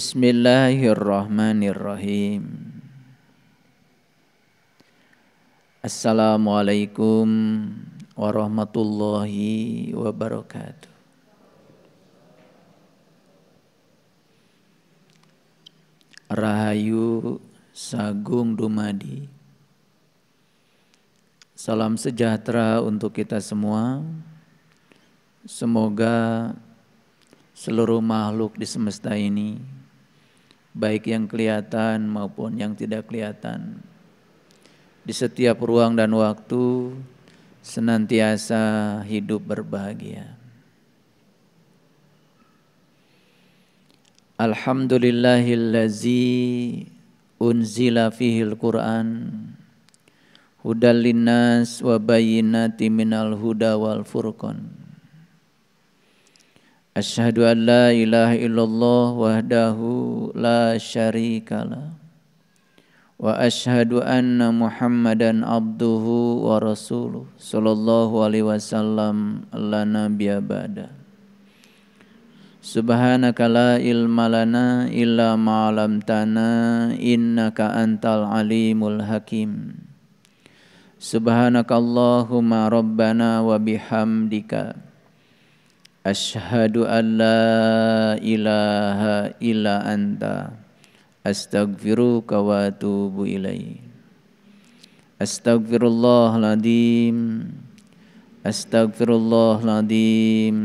Bismillahirrahmanirrahim. Assalamualaikum warahmatullahi wabarakatuh. Rahayu Sagung Dumadi. Salam sejahtera untuk kita semua. Semoga seluruh makhluk di semesta ini baik yang kelihatan maupun yang tidak kelihatan. Di setiap ruang dan waktu, senantiasa hidup berbahagia. Alhamdulillahillazi unzila fihil Qur'an hudal wa bayyinati minal huda wal furqan. Asyhadu an la ilaha illallah wahdahu la syarika Wa asyhadu anna Muhammadan abduhu wa rasuluh sallallahu alaihi wasallam la nabiyya ba'da. Subhanaka la ilma lana illa ma 'allamtana innaka antal alimul hakim. Subhanakallahumma rabbana wa bihamdika أشهد أن لا إله إلا أنت أستغفرك وأتوب إليه أستغفر الله العظيم أستغفر الله العظيم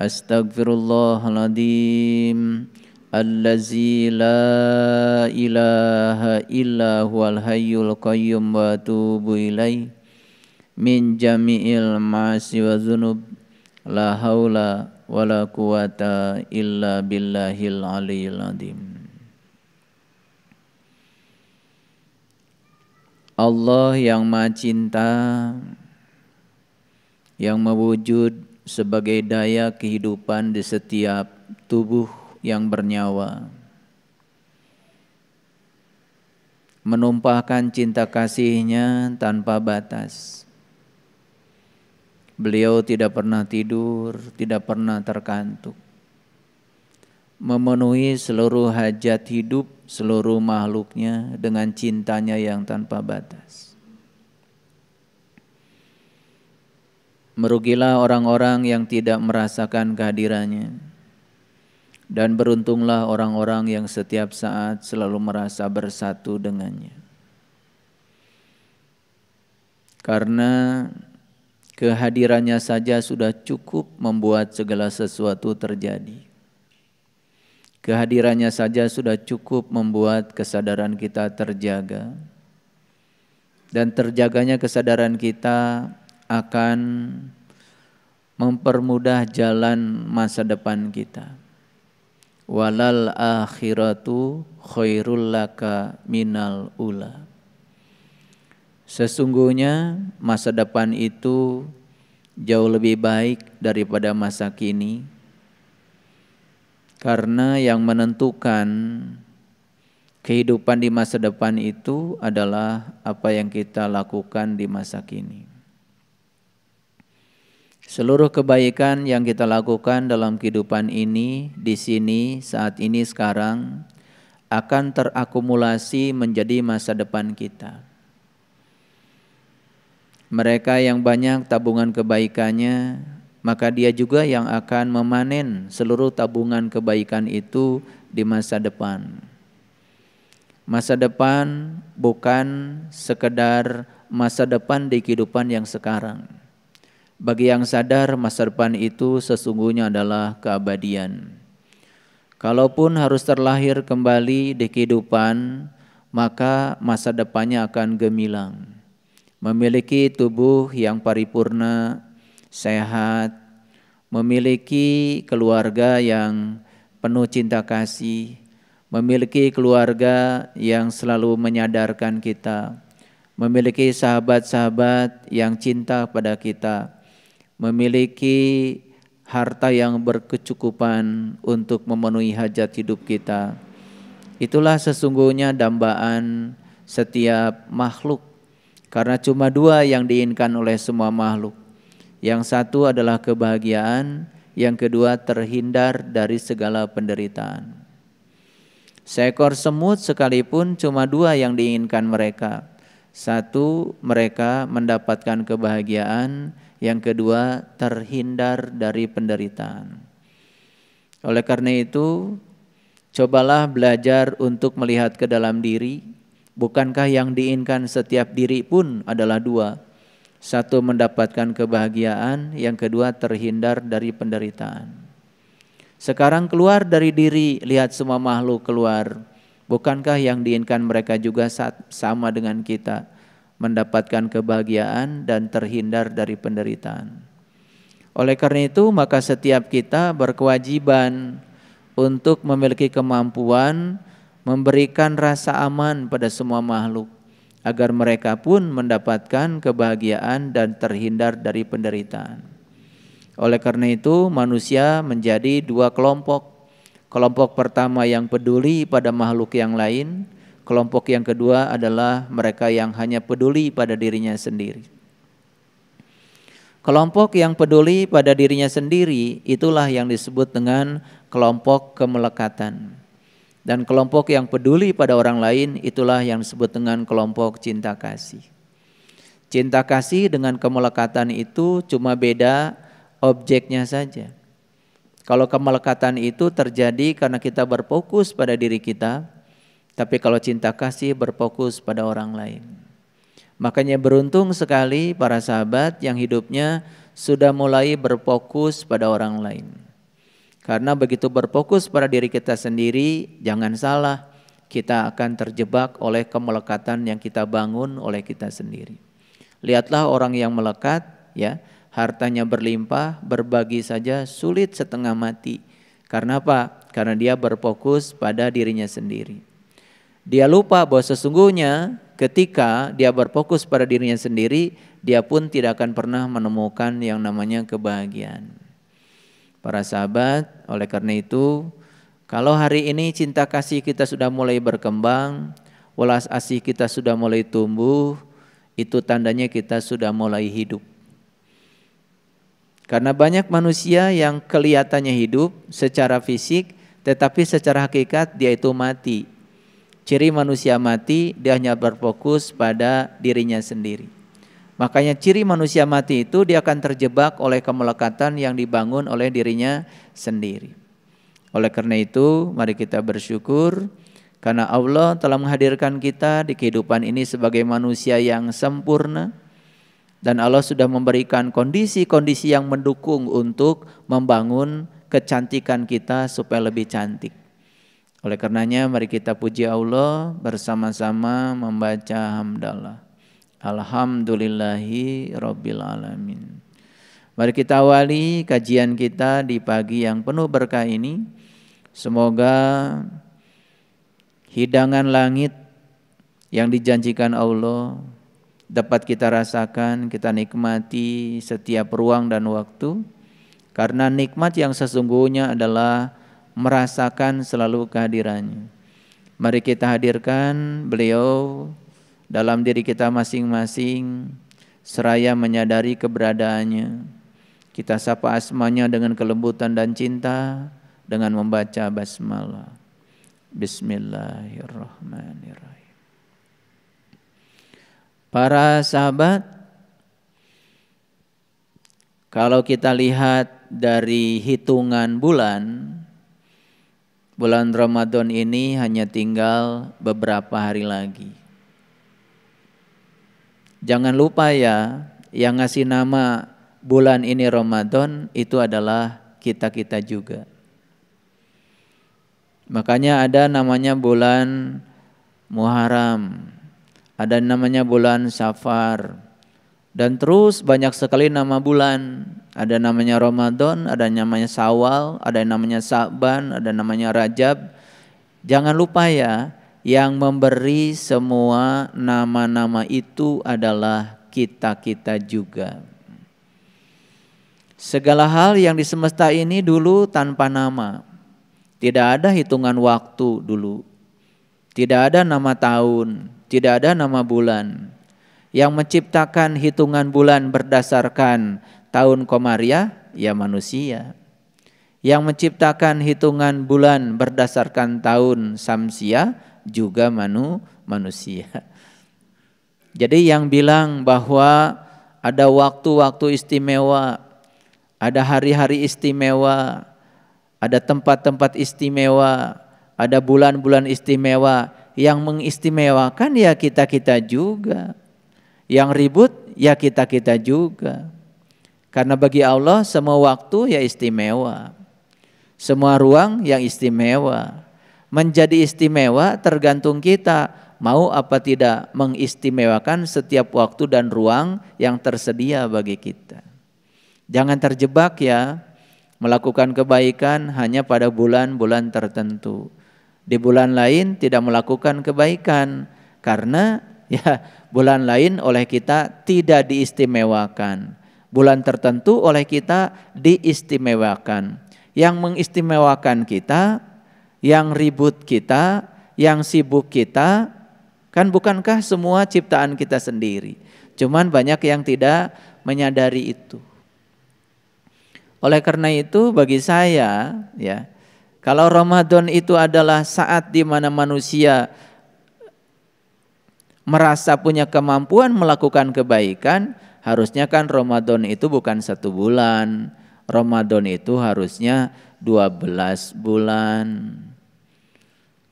أستغفر الله العظيم الذي لا إله إلا هو الحي القيوم وأتوب إليه من جميع المعاصي والذنوب La haula wa la quwata illa billahil aliyyil adhim. Allah yang maha cinta yang mewujud sebagai daya kehidupan di setiap tubuh yang bernyawa. Menumpahkan cinta kasihnya tanpa batas. Beliau tidak pernah tidur, tidak pernah terkantuk. Memenuhi seluruh hajat hidup seluruh makhluknya dengan cintanya yang tanpa batas. Merugilah orang-orang yang tidak merasakan kehadirannya. Dan beruntunglah orang-orang yang setiap saat selalu merasa bersatu dengannya. Karena Kehadirannya saja sudah cukup membuat segala sesuatu terjadi. Kehadirannya saja sudah cukup membuat kesadaran kita terjaga. Dan terjaganya kesadaran kita akan mempermudah jalan masa depan kita. Walal akhiratu khairul laka minal ula. Sesungguhnya masa depan itu jauh lebih baik daripada masa kini. Karena yang menentukan kehidupan di masa depan itu adalah apa yang kita lakukan di masa kini. Seluruh kebaikan yang kita lakukan dalam kehidupan ini, di sini, saat ini, sekarang akan terakumulasi menjadi masa depan kita. Mereka yang banyak tabungan kebaikannya, maka dia juga yang akan memanen seluruh tabungan kebaikan itu di masa depan. Masa depan bukan sekedar masa depan di kehidupan yang sekarang. Bagi yang sadar masa depan itu sesungguhnya adalah keabadian. Kalaupun harus terlahir kembali di kehidupan, maka masa depannya akan gemilang memiliki tubuh yang paripurna, sehat, memiliki keluarga yang penuh cinta kasih, memiliki keluarga yang selalu menyadarkan kita, memiliki sahabat-sahabat yang cinta pada kita, memiliki harta yang berkecukupan untuk memenuhi hajat hidup kita. Itulah sesungguhnya dambaan setiap makhluk karena cuma dua yang diinginkan oleh semua makhluk. Yang satu adalah kebahagiaan, yang kedua terhindar dari segala penderitaan. Seekor semut sekalipun cuma dua yang diinginkan mereka. Satu, mereka mendapatkan kebahagiaan, yang kedua terhindar dari penderitaan. Oleh karena itu, cobalah belajar untuk melihat ke dalam diri Bukankah yang diinginkan setiap diri pun adalah dua? Satu mendapatkan kebahagiaan, yang kedua terhindar dari penderitaan. Sekarang keluar dari diri, lihat semua makhluk keluar. Bukankah yang diinginkan mereka juga sama dengan kita? Mendapatkan kebahagiaan dan terhindar dari penderitaan. Oleh karena itu, maka setiap kita berkewajiban untuk memiliki kemampuan memberikan rasa aman pada semua makhluk agar mereka pun mendapatkan kebahagiaan dan terhindar dari penderitaan. Oleh karena itu, manusia menjadi dua kelompok. Kelompok pertama yang peduli pada makhluk yang lain, kelompok yang kedua adalah mereka yang hanya peduli pada dirinya sendiri. Kelompok yang peduli pada dirinya sendiri itulah yang disebut dengan kelompok kemelekatan. Dan kelompok yang peduli pada orang lain itulah yang disebut dengan kelompok cinta kasih. Cinta kasih dengan kemelekatan itu cuma beda objeknya saja. Kalau kemelekatan itu terjadi karena kita berfokus pada diri kita, tapi kalau cinta kasih berfokus pada orang lain. Makanya beruntung sekali para sahabat yang hidupnya sudah mulai berfokus pada orang lain. Karena begitu berfokus pada diri kita sendiri, jangan salah, kita akan terjebak oleh kemelekatan yang kita bangun oleh kita sendiri. Lihatlah orang yang melekat, ya, hartanya berlimpah, berbagi saja sulit setengah mati. Karena apa? Karena dia berfokus pada dirinya sendiri. Dia lupa bahwa sesungguhnya ketika dia berfokus pada dirinya sendiri, dia pun tidak akan pernah menemukan yang namanya kebahagiaan para sahabat. Oleh karena itu, kalau hari ini cinta kasih kita sudah mulai berkembang, welas asih kita sudah mulai tumbuh, itu tandanya kita sudah mulai hidup. Karena banyak manusia yang kelihatannya hidup secara fisik, tetapi secara hakikat dia itu mati. Ciri manusia mati, dia hanya berfokus pada dirinya sendiri. Makanya ciri manusia mati itu dia akan terjebak oleh kemelekatan yang dibangun oleh dirinya sendiri. Oleh karena itu, mari kita bersyukur karena Allah telah menghadirkan kita di kehidupan ini sebagai manusia yang sempurna dan Allah sudah memberikan kondisi-kondisi yang mendukung untuk membangun kecantikan kita supaya lebih cantik. Oleh karenanya mari kita puji Allah bersama-sama membaca hamdalah. Alhamdulillahi Rabbil Alamin. Mari kita awali kajian kita di pagi yang penuh berkah ini. Semoga hidangan langit yang dijanjikan Allah dapat kita rasakan, kita nikmati setiap ruang dan waktu. Karena nikmat yang sesungguhnya adalah merasakan selalu kehadirannya. Mari kita hadirkan beliau dalam diri kita masing-masing seraya menyadari keberadaannya. Kita sapa asmanya dengan kelembutan dan cinta dengan membaca basmalah. Bismillahirrahmanirrahim. Para sahabat, kalau kita lihat dari hitungan bulan, bulan Ramadan ini hanya tinggal beberapa hari lagi. Jangan lupa ya, yang ngasih nama bulan ini Ramadan itu adalah kita-kita juga. Makanya ada namanya bulan Muharram, ada namanya bulan Safar, dan terus banyak sekali nama bulan. Ada namanya Ramadan, ada namanya Sawal, ada namanya Sa'ban, ada namanya Rajab. Jangan lupa ya, yang memberi semua nama-nama itu adalah kita-kita juga. Segala hal yang di semesta ini dulu tanpa nama. Tidak ada hitungan waktu dulu. Tidak ada nama tahun, tidak ada nama bulan. Yang menciptakan hitungan bulan berdasarkan tahun komariah ya manusia. Yang menciptakan hitungan bulan berdasarkan tahun samsia juga manu, manusia. Jadi yang bilang bahwa ada waktu-waktu istimewa, ada hari-hari istimewa, ada tempat-tempat istimewa, ada bulan-bulan istimewa yang mengistimewakan ya kita-kita juga. Yang ribut ya kita-kita juga. Karena bagi Allah semua waktu ya istimewa. Semua ruang yang istimewa menjadi istimewa tergantung kita mau apa tidak mengistimewakan setiap waktu dan ruang yang tersedia bagi kita. Jangan terjebak ya melakukan kebaikan hanya pada bulan-bulan tertentu. Di bulan lain tidak melakukan kebaikan karena ya bulan lain oleh kita tidak diistimewakan. Bulan tertentu oleh kita diistimewakan. Yang mengistimewakan kita yang ribut kita, yang sibuk kita, kan bukankah semua ciptaan kita sendiri? Cuman banyak yang tidak menyadari itu. Oleh karena itu bagi saya ya, kalau Ramadan itu adalah saat di mana manusia merasa punya kemampuan melakukan kebaikan, harusnya kan Ramadan itu bukan satu bulan. Ramadan itu harusnya 12 bulan.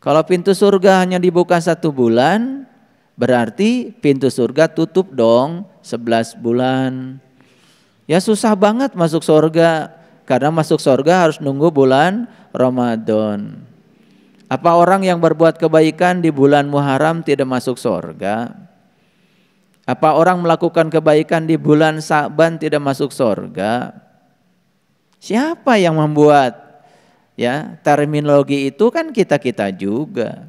Kalau pintu surga hanya dibuka satu bulan, berarti pintu surga tutup dong sebelas bulan. Ya susah banget masuk surga, karena masuk surga harus nunggu bulan Ramadan. Apa orang yang berbuat kebaikan di bulan Muharram tidak masuk surga? Apa orang melakukan kebaikan di bulan Sa'ban tidak masuk surga? Siapa yang membuat Ya, terminologi itu kan kita-kita juga.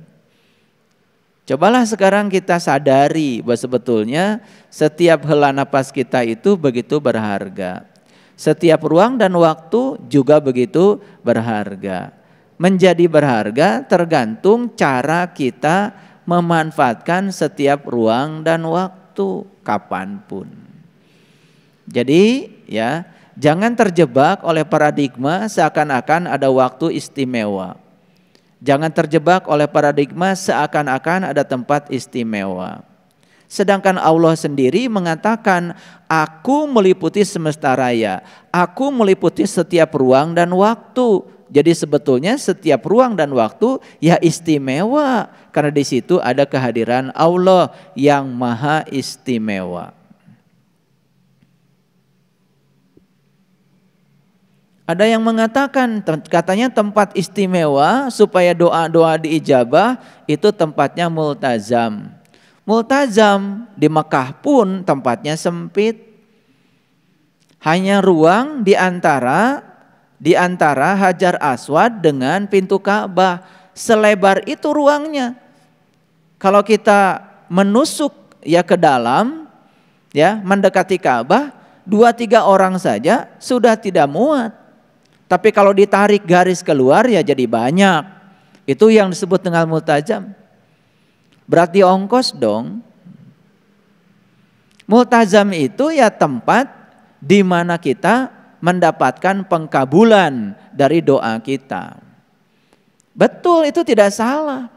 Cobalah sekarang kita sadari bahwa sebetulnya setiap hela nafas kita itu begitu berharga. Setiap ruang dan waktu juga begitu berharga. Menjadi berharga tergantung cara kita memanfaatkan setiap ruang dan waktu kapanpun. Jadi ya Jangan terjebak oleh paradigma seakan-akan ada waktu istimewa. Jangan terjebak oleh paradigma seakan-akan ada tempat istimewa. Sedangkan Allah sendiri mengatakan, "Aku meliputi semesta raya, aku meliputi setiap ruang dan waktu." Jadi sebetulnya setiap ruang dan waktu ya istimewa karena di situ ada kehadiran Allah yang maha istimewa. Ada yang mengatakan katanya tempat istimewa supaya doa-doa diijabah itu tempatnya multazam. Multazam di Mekah pun tempatnya sempit. Hanya ruang di antara di antara Hajar Aswad dengan pintu Ka'bah. Selebar itu ruangnya. Kalau kita menusuk ya ke dalam ya mendekati Ka'bah, dua tiga orang saja sudah tidak muat. Tapi kalau ditarik garis keluar ya jadi banyak. Itu yang disebut dengan multajam. Berarti ongkos dong. Multazam itu ya tempat di mana kita mendapatkan pengkabulan dari doa kita. Betul itu tidak salah.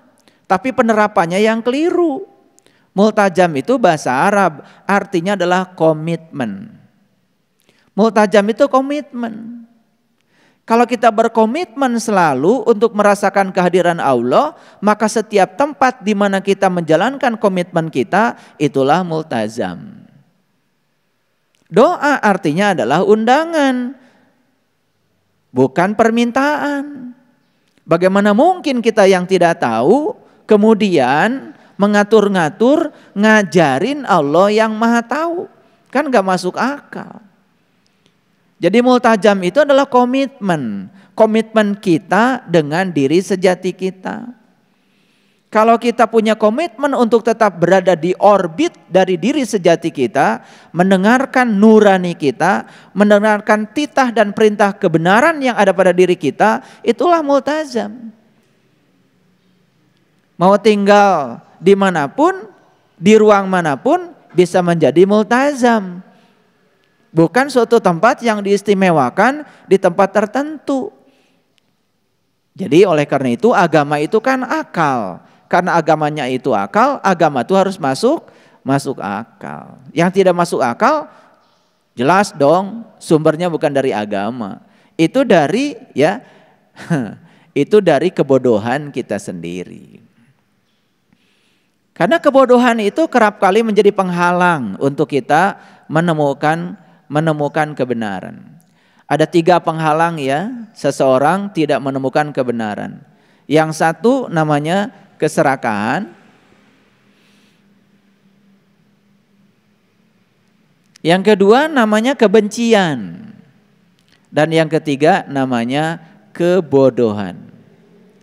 Tapi penerapannya yang keliru. Multajam itu bahasa Arab, artinya adalah komitmen. Multajam itu komitmen. Kalau kita berkomitmen selalu untuk merasakan kehadiran Allah, maka setiap tempat di mana kita menjalankan komitmen kita itulah multazam. Doa artinya adalah undangan, bukan permintaan. Bagaimana mungkin kita yang tidak tahu kemudian mengatur-ngatur ngajarin Allah yang maha tahu? Kan gak masuk akal. Jadi multajam itu adalah komitmen. Komitmen kita dengan diri sejati kita. Kalau kita punya komitmen untuk tetap berada di orbit dari diri sejati kita, mendengarkan nurani kita, mendengarkan titah dan perintah kebenaran yang ada pada diri kita, itulah multazam. Mau tinggal dimanapun, di ruang manapun, bisa menjadi multazam Bukan suatu tempat yang diistimewakan di tempat tertentu. Jadi oleh karena itu agama itu kan akal. Karena agamanya itu akal, agama itu harus masuk masuk akal. Yang tidak masuk akal jelas dong sumbernya bukan dari agama. Itu dari ya itu dari kebodohan kita sendiri. Karena kebodohan itu kerap kali menjadi penghalang untuk kita menemukan menemukan kebenaran. Ada tiga penghalang ya, seseorang tidak menemukan kebenaran. Yang satu namanya keserakahan. Yang kedua namanya kebencian. Dan yang ketiga namanya kebodohan.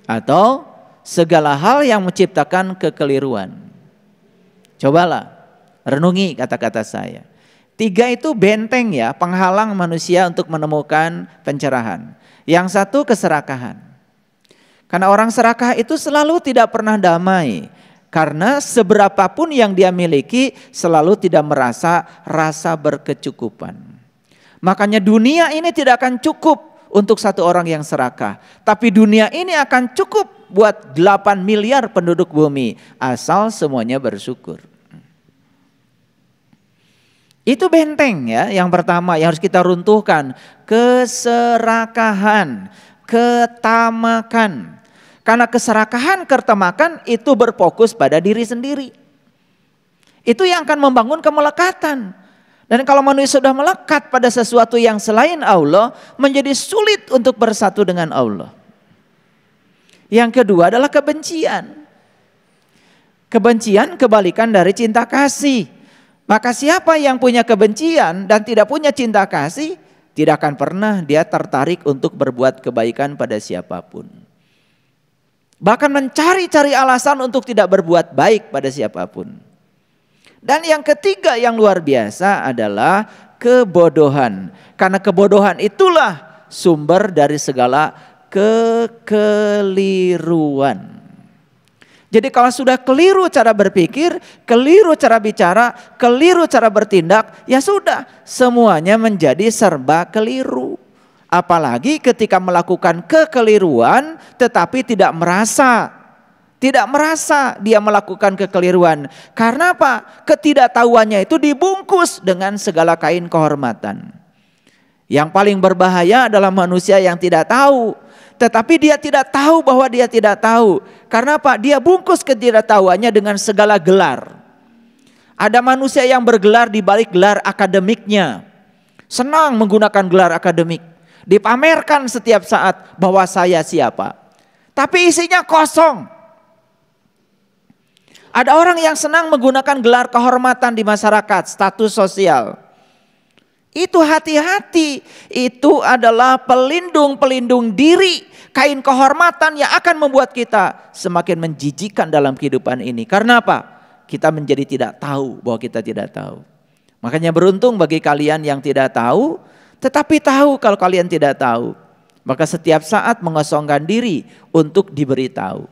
Atau segala hal yang menciptakan kekeliruan. Cobalah renungi kata-kata saya. Tiga itu benteng ya, penghalang manusia untuk menemukan pencerahan. Yang satu keserakahan. Karena orang serakah itu selalu tidak pernah damai. Karena seberapapun yang dia miliki selalu tidak merasa rasa berkecukupan. Makanya dunia ini tidak akan cukup untuk satu orang yang serakah. Tapi dunia ini akan cukup buat 8 miliar penduduk bumi asal semuanya bersyukur. Itu benteng ya yang pertama yang harus kita runtuhkan. Keserakahan, ketamakan. Karena keserakahan, ketamakan itu berfokus pada diri sendiri. Itu yang akan membangun kemelekatan. Dan kalau manusia sudah melekat pada sesuatu yang selain Allah, menjadi sulit untuk bersatu dengan Allah. Yang kedua adalah kebencian. Kebencian kebalikan dari cinta kasih. Maka siapa yang punya kebencian dan tidak punya cinta kasih, tidak akan pernah dia tertarik untuk berbuat kebaikan pada siapapun. Bahkan mencari-cari alasan untuk tidak berbuat baik pada siapapun. Dan yang ketiga yang luar biasa adalah kebodohan. Karena kebodohan itulah sumber dari segala kekeliruan. Jadi kalau sudah keliru cara berpikir, keliru cara bicara, keliru cara bertindak, ya sudah semuanya menjadi serba keliru. Apalagi ketika melakukan kekeliruan tetapi tidak merasa tidak merasa dia melakukan kekeliruan. Karena apa? Ketidaktahuannya itu dibungkus dengan segala kain kehormatan. Yang paling berbahaya adalah manusia yang tidak tahu tetapi dia tidak tahu bahwa dia tidak tahu. Karena apa? Dia bungkus ketidaktahuannya dengan segala gelar. Ada manusia yang bergelar di balik gelar akademiknya. Senang menggunakan gelar akademik. Dipamerkan setiap saat bahwa saya siapa. Tapi isinya kosong. Ada orang yang senang menggunakan gelar kehormatan di masyarakat, status sosial. Itu hati-hati, itu adalah pelindung-pelindung diri, kain kehormatan yang akan membuat kita semakin menjijikan dalam kehidupan ini. Karena apa? Kita menjadi tidak tahu bahwa kita tidak tahu. Makanya beruntung bagi kalian yang tidak tahu, tetapi tahu kalau kalian tidak tahu. Maka setiap saat mengosongkan diri untuk diberitahu.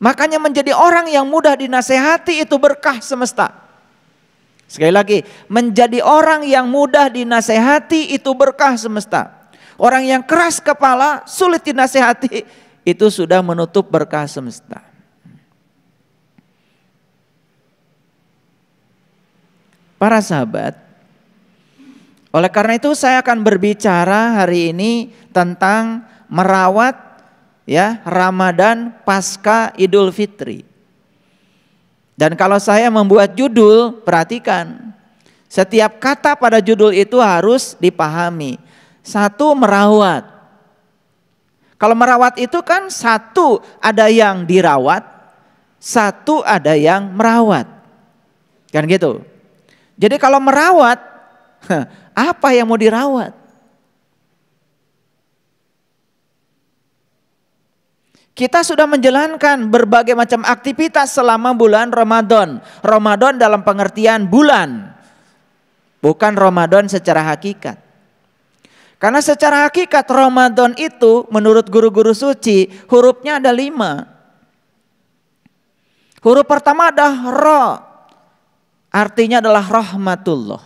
Makanya menjadi orang yang mudah dinasehati itu berkah semesta. Sekali lagi, menjadi orang yang mudah dinasehati itu berkah semesta. Orang yang keras kepala, sulit dinasehati, itu sudah menutup berkah semesta. Para sahabat, oleh karena itu saya akan berbicara hari ini tentang merawat ya Ramadan pasca Idul Fitri. Dan kalau saya membuat judul, perhatikan. Setiap kata pada judul itu harus dipahami. Satu, merawat. Kalau merawat itu kan satu ada yang dirawat, satu ada yang merawat. Kan gitu. Jadi kalau merawat, apa yang mau dirawat? Kita sudah menjalankan berbagai macam aktivitas selama bulan Ramadan. Ramadan dalam pengertian bulan. Bukan Ramadan secara hakikat. Karena secara hakikat Ramadan itu menurut guru-guru suci hurufnya ada lima. Huruf pertama ada ro. Artinya adalah rahmatullah.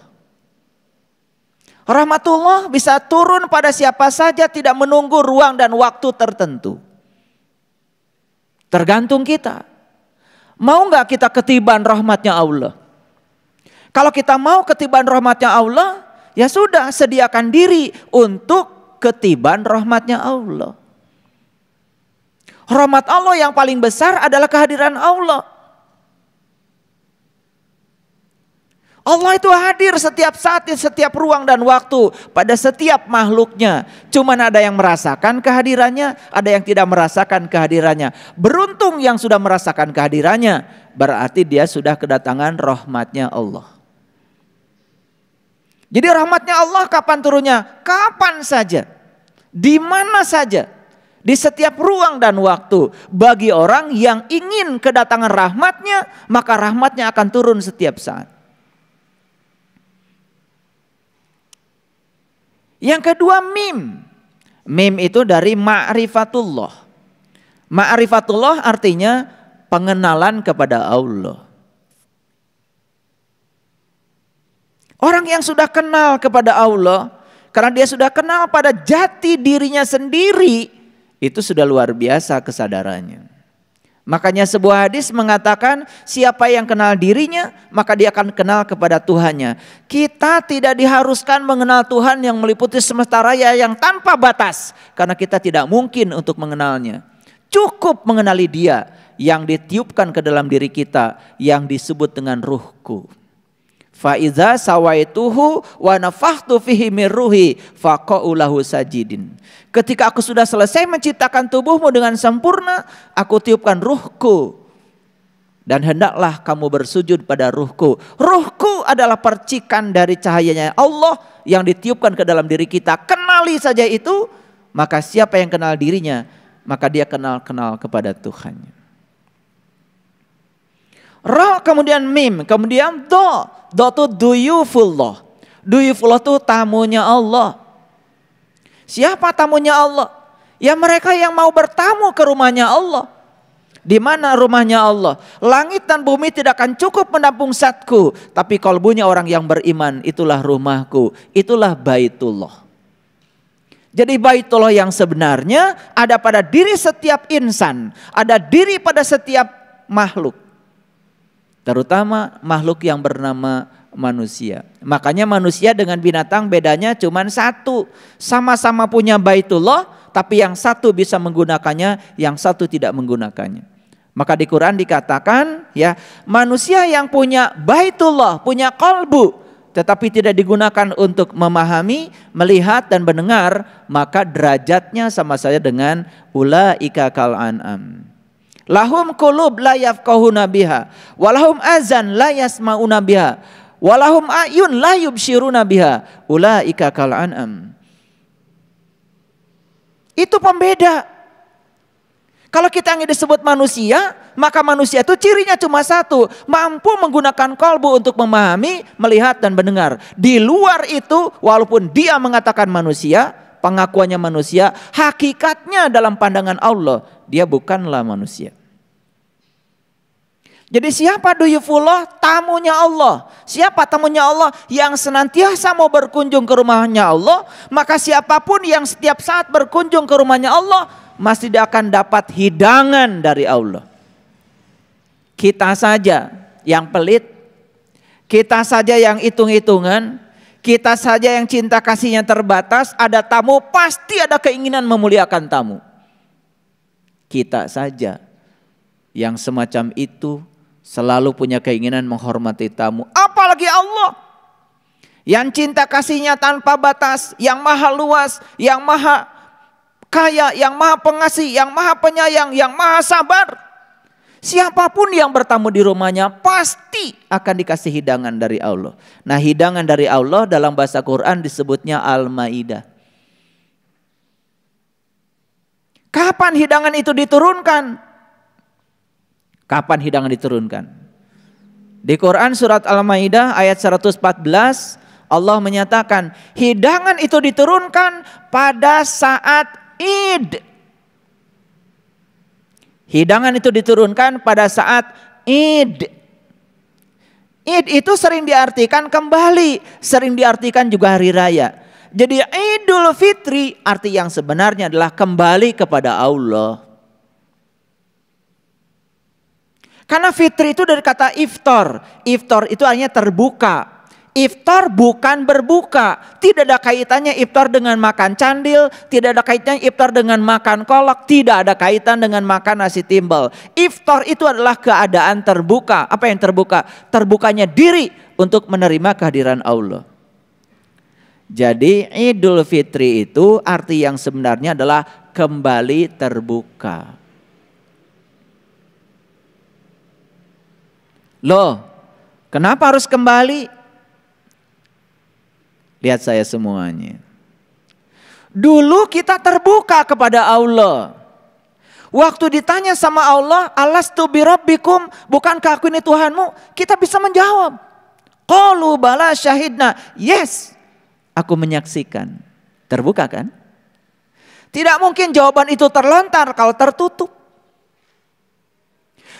Rahmatullah bisa turun pada siapa saja tidak menunggu ruang dan waktu tertentu. Tergantung kita. Mau nggak kita ketiban rahmatnya Allah? Kalau kita mau ketiban rahmatnya Allah, ya sudah sediakan diri untuk ketiban rahmatnya Allah. Rahmat Allah yang paling besar adalah kehadiran Allah. Allah itu hadir setiap saat, di setiap ruang dan waktu pada setiap makhluknya. Cuman ada yang merasakan kehadirannya, ada yang tidak merasakan kehadirannya. Beruntung yang sudah merasakan kehadirannya, berarti dia sudah kedatangan rahmatnya Allah. Jadi rahmatnya Allah kapan turunnya? Kapan saja. Di mana saja. Di setiap ruang dan waktu. Bagi orang yang ingin kedatangan rahmatnya, maka rahmatnya akan turun setiap saat. Yang kedua mim. Mim itu dari ma'rifatullah. Ma'rifatullah artinya pengenalan kepada Allah. Orang yang sudah kenal kepada Allah, karena dia sudah kenal pada jati dirinya sendiri, itu sudah luar biasa kesadarannya. Makanya sebuah hadis mengatakan siapa yang kenal dirinya maka dia akan kenal kepada Tuhannya. Kita tidak diharuskan mengenal Tuhan yang meliputi semesta raya yang tanpa batas. Karena kita tidak mungkin untuk mengenalnya. Cukup mengenali dia yang ditiupkan ke dalam diri kita yang disebut dengan ruhku. Faiza sawaituhu wa nafakhtu fihi mirruhi faqaulahu sajidin. Ketika aku sudah selesai menciptakan tubuhmu dengan sempurna, aku tiupkan ruhku dan hendaklah kamu bersujud pada ruhku. Ruhku adalah percikan dari cahayanya Allah yang ditiupkan ke dalam diri kita. Kenali saja itu, maka siapa yang kenal dirinya, maka dia kenal-kenal kepada Tuhan. Ra kemudian mim, kemudian do Do tuh duyufullah. Duyufullah tu tamunya Allah. Siapa tamunya Allah? Ya mereka yang mau bertamu ke rumahnya Allah. Di mana rumahnya Allah? Langit dan bumi tidak akan cukup menampung satku. Tapi kalbunya orang yang beriman, itulah rumahku. Itulah baitullah. Jadi baitullah yang sebenarnya ada pada diri setiap insan. Ada diri pada setiap makhluk. Terutama makhluk yang bernama manusia. Makanya manusia dengan binatang bedanya cuma satu. Sama-sama punya baitullah, tapi yang satu bisa menggunakannya, yang satu tidak menggunakannya. Maka di Quran dikatakan ya, manusia yang punya baitullah, punya kolbu, tetapi tidak digunakan untuk memahami, melihat dan mendengar, maka derajatnya sama saja dengan ulaika kal an'am. Lahum kulub la yafqahuna biha walahum azan la yasmauna biha walahum ayun la yubsiruna biha ulaika kal an'am. Itu pembeda. Kalau kita ingin disebut manusia, maka manusia itu cirinya cuma satu, mampu menggunakan kolbu untuk memahami, melihat dan mendengar. Di luar itu, walaupun dia mengatakan manusia, pengakuannya manusia, hakikatnya dalam pandangan Allah, dia bukanlah manusia. Jadi siapa duyufullah? Tamunya Allah. Siapa tamunya Allah yang senantiasa mau berkunjung ke rumahnya Allah, maka siapapun yang setiap saat berkunjung ke rumahnya Allah, masih akan dapat hidangan dari Allah. Kita saja yang pelit, kita saja yang hitung-hitungan, kita saja yang cinta kasihnya terbatas, ada tamu pasti ada keinginan memuliakan tamu. Kita saja yang semacam itu selalu punya keinginan menghormati tamu. Apalagi Allah yang cinta kasihnya tanpa batas, yang maha luas, yang maha kaya, yang maha pengasih, yang maha penyayang, yang maha sabar. Siapapun yang bertamu di rumahnya pasti akan dikasih hidangan dari Allah. Nah hidangan dari Allah dalam bahasa Quran disebutnya Al-Ma'idah. Kapan hidangan itu diturunkan? Kapan hidangan diturunkan? Di Quran surat Al-Maidah ayat 114 Allah menyatakan hidangan itu diturunkan pada saat Id. Hidangan itu diturunkan pada saat Id. Id itu sering diartikan kembali, sering diartikan juga hari raya. Jadi Idul Fitri arti yang sebenarnya adalah kembali kepada Allah. Karena fitri itu dari kata iftar. Iftar itu artinya terbuka. Iftar bukan berbuka. Tidak ada kaitannya iftar dengan makan candil, tidak ada kaitannya iftar dengan makan kolak, tidak ada kaitan dengan makan nasi timbel. Iftar itu adalah keadaan terbuka. Apa yang terbuka? Terbukanya diri untuk menerima kehadiran Allah. Jadi Idul Fitri itu arti yang sebenarnya adalah kembali terbuka. Loh, kenapa harus kembali? Lihat saya semuanya. Dulu kita terbuka kepada Allah. Waktu ditanya sama Allah, alas tu birabbikum, bukankah aku ini Tuhanmu? Kita bisa menjawab. Qalu bala syahidna. Yes, aku menyaksikan. Terbuka kan? Tidak mungkin jawaban itu terlontar kalau tertutup.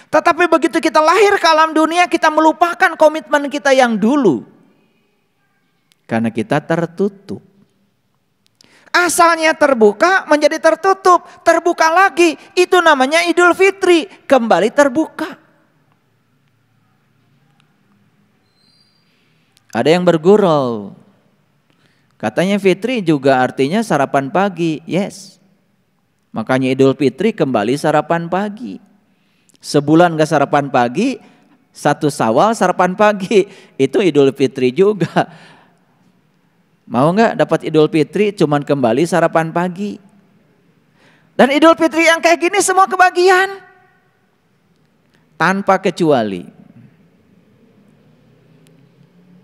Tetapi begitu kita lahir ke alam dunia, kita melupakan komitmen kita yang dulu. Karena kita tertutup. Asalnya terbuka menjadi tertutup, terbuka lagi. Itu namanya Idul Fitri, kembali terbuka. Ada yang bergurau. Katanya Fitri juga artinya sarapan pagi. Yes. Makanya Idul Fitri kembali sarapan pagi. Sebulan gak sarapan pagi, satu sawal sarapan pagi. Itu Idul Fitri juga. Mau gak dapat Idul Fitri cuman kembali sarapan pagi. Dan Idul Fitri yang kayak gini semua kebagian. Tanpa kecuali.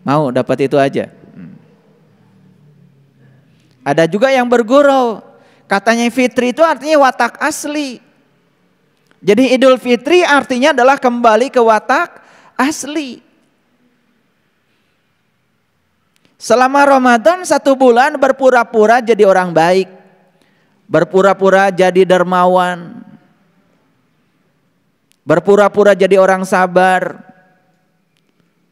Mau dapat itu aja. Hmm. Ada juga yang bergurau. Katanya fitri itu artinya watak asli. Jadi Idul Fitri artinya adalah kembali ke watak asli. Selama Ramadan satu bulan berpura-pura jadi orang baik. Berpura-pura jadi dermawan. Berpura-pura jadi orang sabar.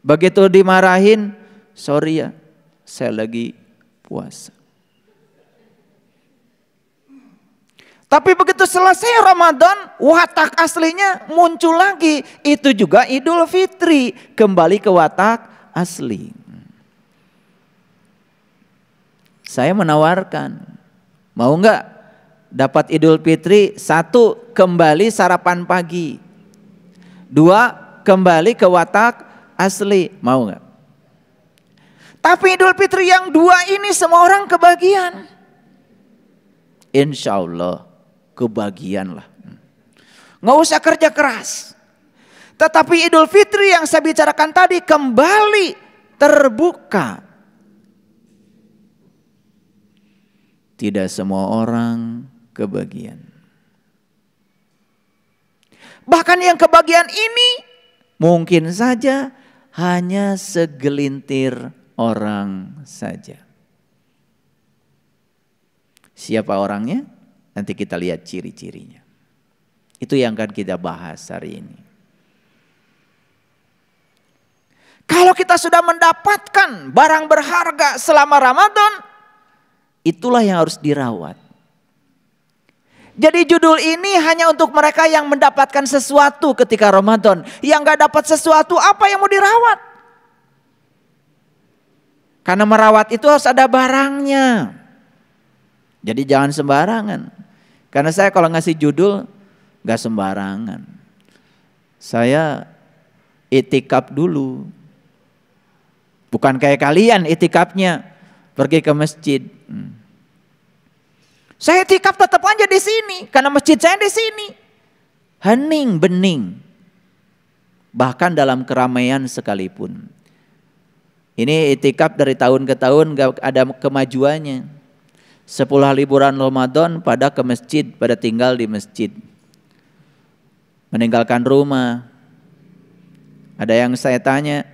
Begitu dimarahin, sorry ya, saya lagi puasa. Tapi begitu selesai Ramadan, watak aslinya muncul lagi. Itu juga Idul Fitri, kembali ke watak asli. Saya menawarkan, mau enggak dapat Idul Fitri? Satu, kembali sarapan pagi. Dua, kembali ke watak asli. Mau enggak? Tapi Idul Fitri yang dua ini semua orang kebagian. Insya Allah kebagian lah. Nggak usah kerja keras. Tetapi Idul Fitri yang saya bicarakan tadi kembali terbuka. Tidak semua orang kebagian. Bahkan yang kebagian ini mungkin saja hanya segelintir orang saja. Siapa orangnya? Nanti kita lihat ciri-cirinya. Itu yang akan kita bahas hari ini. Kalau kita sudah mendapatkan barang berharga selama Ramadan, itulah yang harus dirawat. Jadi judul ini hanya untuk mereka yang mendapatkan sesuatu ketika Ramadan. Yang gak dapat sesuatu apa yang mau dirawat? Karena merawat itu harus ada barangnya. Jadi jangan sembarangan. Karena saya kalau ngasih judul nggak sembarangan. Saya itikap dulu. Bukan kayak kalian itikapnya pergi ke masjid. Hmm. Saya itikap tetap aja di sini karena masjid saya di sini. Hening bening. Bahkan dalam keramaian sekalipun. Ini itikaf dari tahun ke tahun gak ada kemajuannya. Sepuluh liburan Ramadan pada ke masjid, pada tinggal di masjid. Meninggalkan rumah. Ada yang saya tanya,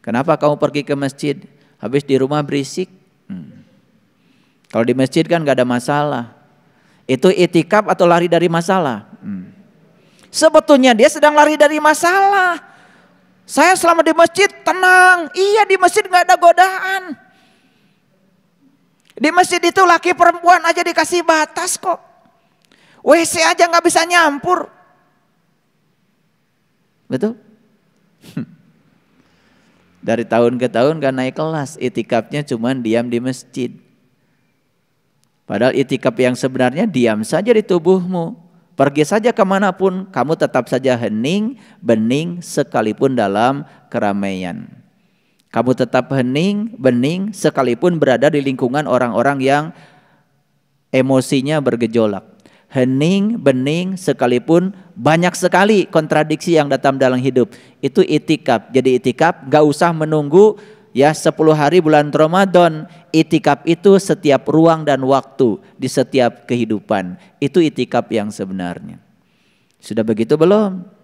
kenapa kamu pergi ke masjid? Habis di rumah berisik. Hmm. Kalau di masjid kan gak ada masalah. Itu itikaf atau lari dari masalah? Hmm. Sebetulnya dia sedang lari dari masalah. Saya selama di masjid tenang. Iya di masjid gak ada godaan. Di masjid itu laki perempuan aja dikasih batas kok. WC aja nggak bisa nyampur. Betul? Hmm. Dari tahun ke tahun nggak naik kelas, itikafnya cuma diam di masjid. Padahal itikaf yang sebenarnya diam saja di tubuhmu. Pergi saja kemanapun, kamu tetap saja hening, bening, sekalipun dalam keramaian. Kamu tetap hening, bening sekalipun berada di lingkungan orang-orang yang emosinya bergejolak. Hening, bening sekalipun banyak sekali kontradiksi yang datang dalam hidup. Itu itikaf. Jadi itikaf gak usah menunggu ya 10 hari bulan Ramadan. Itikaf itu setiap ruang dan waktu di setiap kehidupan. Itu itikaf yang sebenarnya. Sudah begitu belum?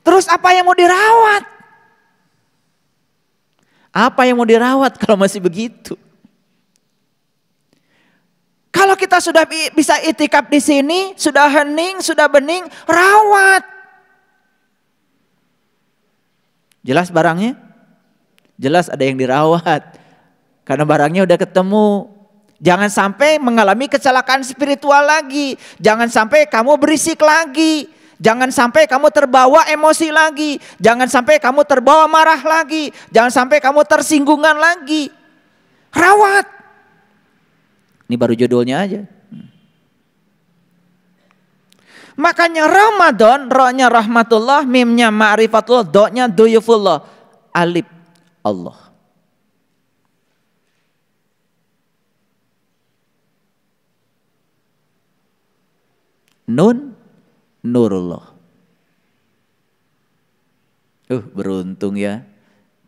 Terus apa yang mau dirawat? Apa yang mau dirawat kalau masih begitu? Kalau kita sudah bisa itikaf di sini, sudah hening, sudah bening, rawat. Jelas barangnya? Jelas ada yang dirawat. Karena barangnya udah ketemu. Jangan sampai mengalami kecelakaan spiritual lagi. Jangan sampai kamu berisik lagi Jangan sampai kamu terbawa emosi lagi. Jangan sampai kamu terbawa marah lagi. Jangan sampai kamu tersinggungan lagi. Rawat. Ini baru judulnya aja. Makanya Ramadan, rohnya rahmatullah, mimnya ma'rifatullah, do'nya duyufullah. Alif Allah. Nun Nurullah. Uh, beruntung ya.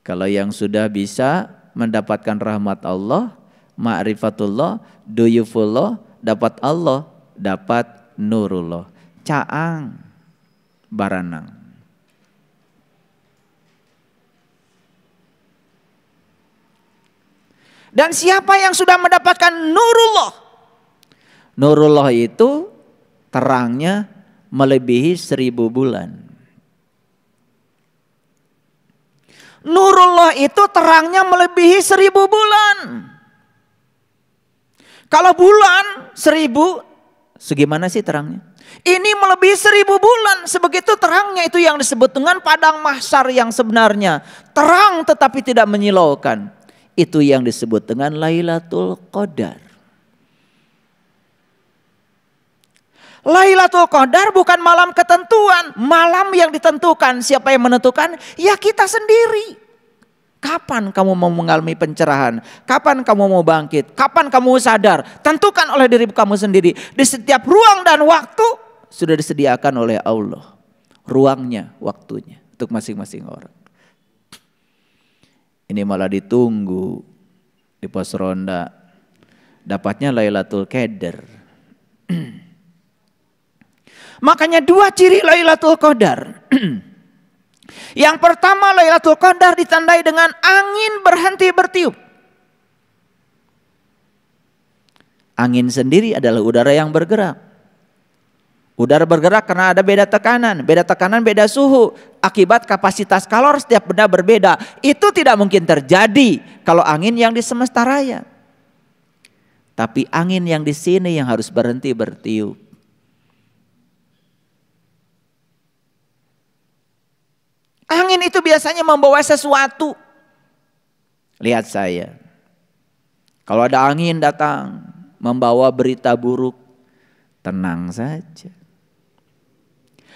Kalau yang sudah bisa mendapatkan rahmat Allah, ma'rifatullah, duyufullah, dapat Allah, dapat nurullah. Caang baranang. Dan siapa yang sudah mendapatkan nurullah? Nurullah itu terangnya melebihi seribu bulan. Nurullah itu terangnya melebihi seribu bulan. Kalau bulan seribu, segimana sih terangnya? Ini melebihi seribu bulan. Sebegitu terangnya itu yang disebut dengan padang mahsyar yang sebenarnya. Terang tetapi tidak menyilaukan. Itu yang disebut dengan Lailatul Qadar. Lailatul Qadar bukan malam ketentuan, malam yang ditentukan. Siapa yang menentukan? Ya kita sendiri. Kapan kamu mau mengalami pencerahan? Kapan kamu mau bangkit? Kapan kamu sadar? Tentukan oleh diri kamu sendiri. Di setiap ruang dan waktu sudah disediakan oleh Allah. Ruangnya, waktunya untuk masing-masing orang. Ini malah ditunggu di pos ronda. Dapatnya Lailatul Qadar. Makanya dua ciri Lailatul Qadar. Yang pertama Lailatul Qadar ditandai dengan angin berhenti bertiup. Angin sendiri adalah udara yang bergerak. Udara bergerak karena ada beda tekanan, beda tekanan beda suhu. Akibat kapasitas kalor setiap benda berbeda. Itu tidak mungkin terjadi kalau angin yang di semesta raya. Tapi angin yang di sini yang harus berhenti bertiup. Angin itu biasanya membawa sesuatu. Lihat saya. Kalau ada angin datang membawa berita buruk, tenang saja.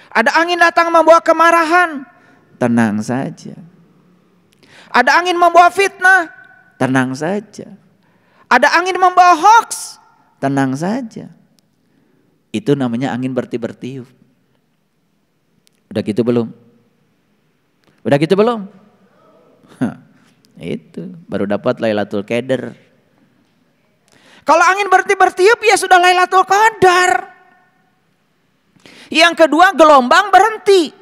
Ada angin datang membawa kemarahan, tenang saja. Ada angin membawa fitnah, tenang saja. Ada angin membawa hoax, tenang saja. Itu namanya angin bertiup-bertiup. Udah gitu belum? Udah gitu belum? Hah, itu baru dapat Lailatul Qadar. Kalau angin berhenti bertiup ya sudah Lailatul Qadar. Yang kedua gelombang berhenti.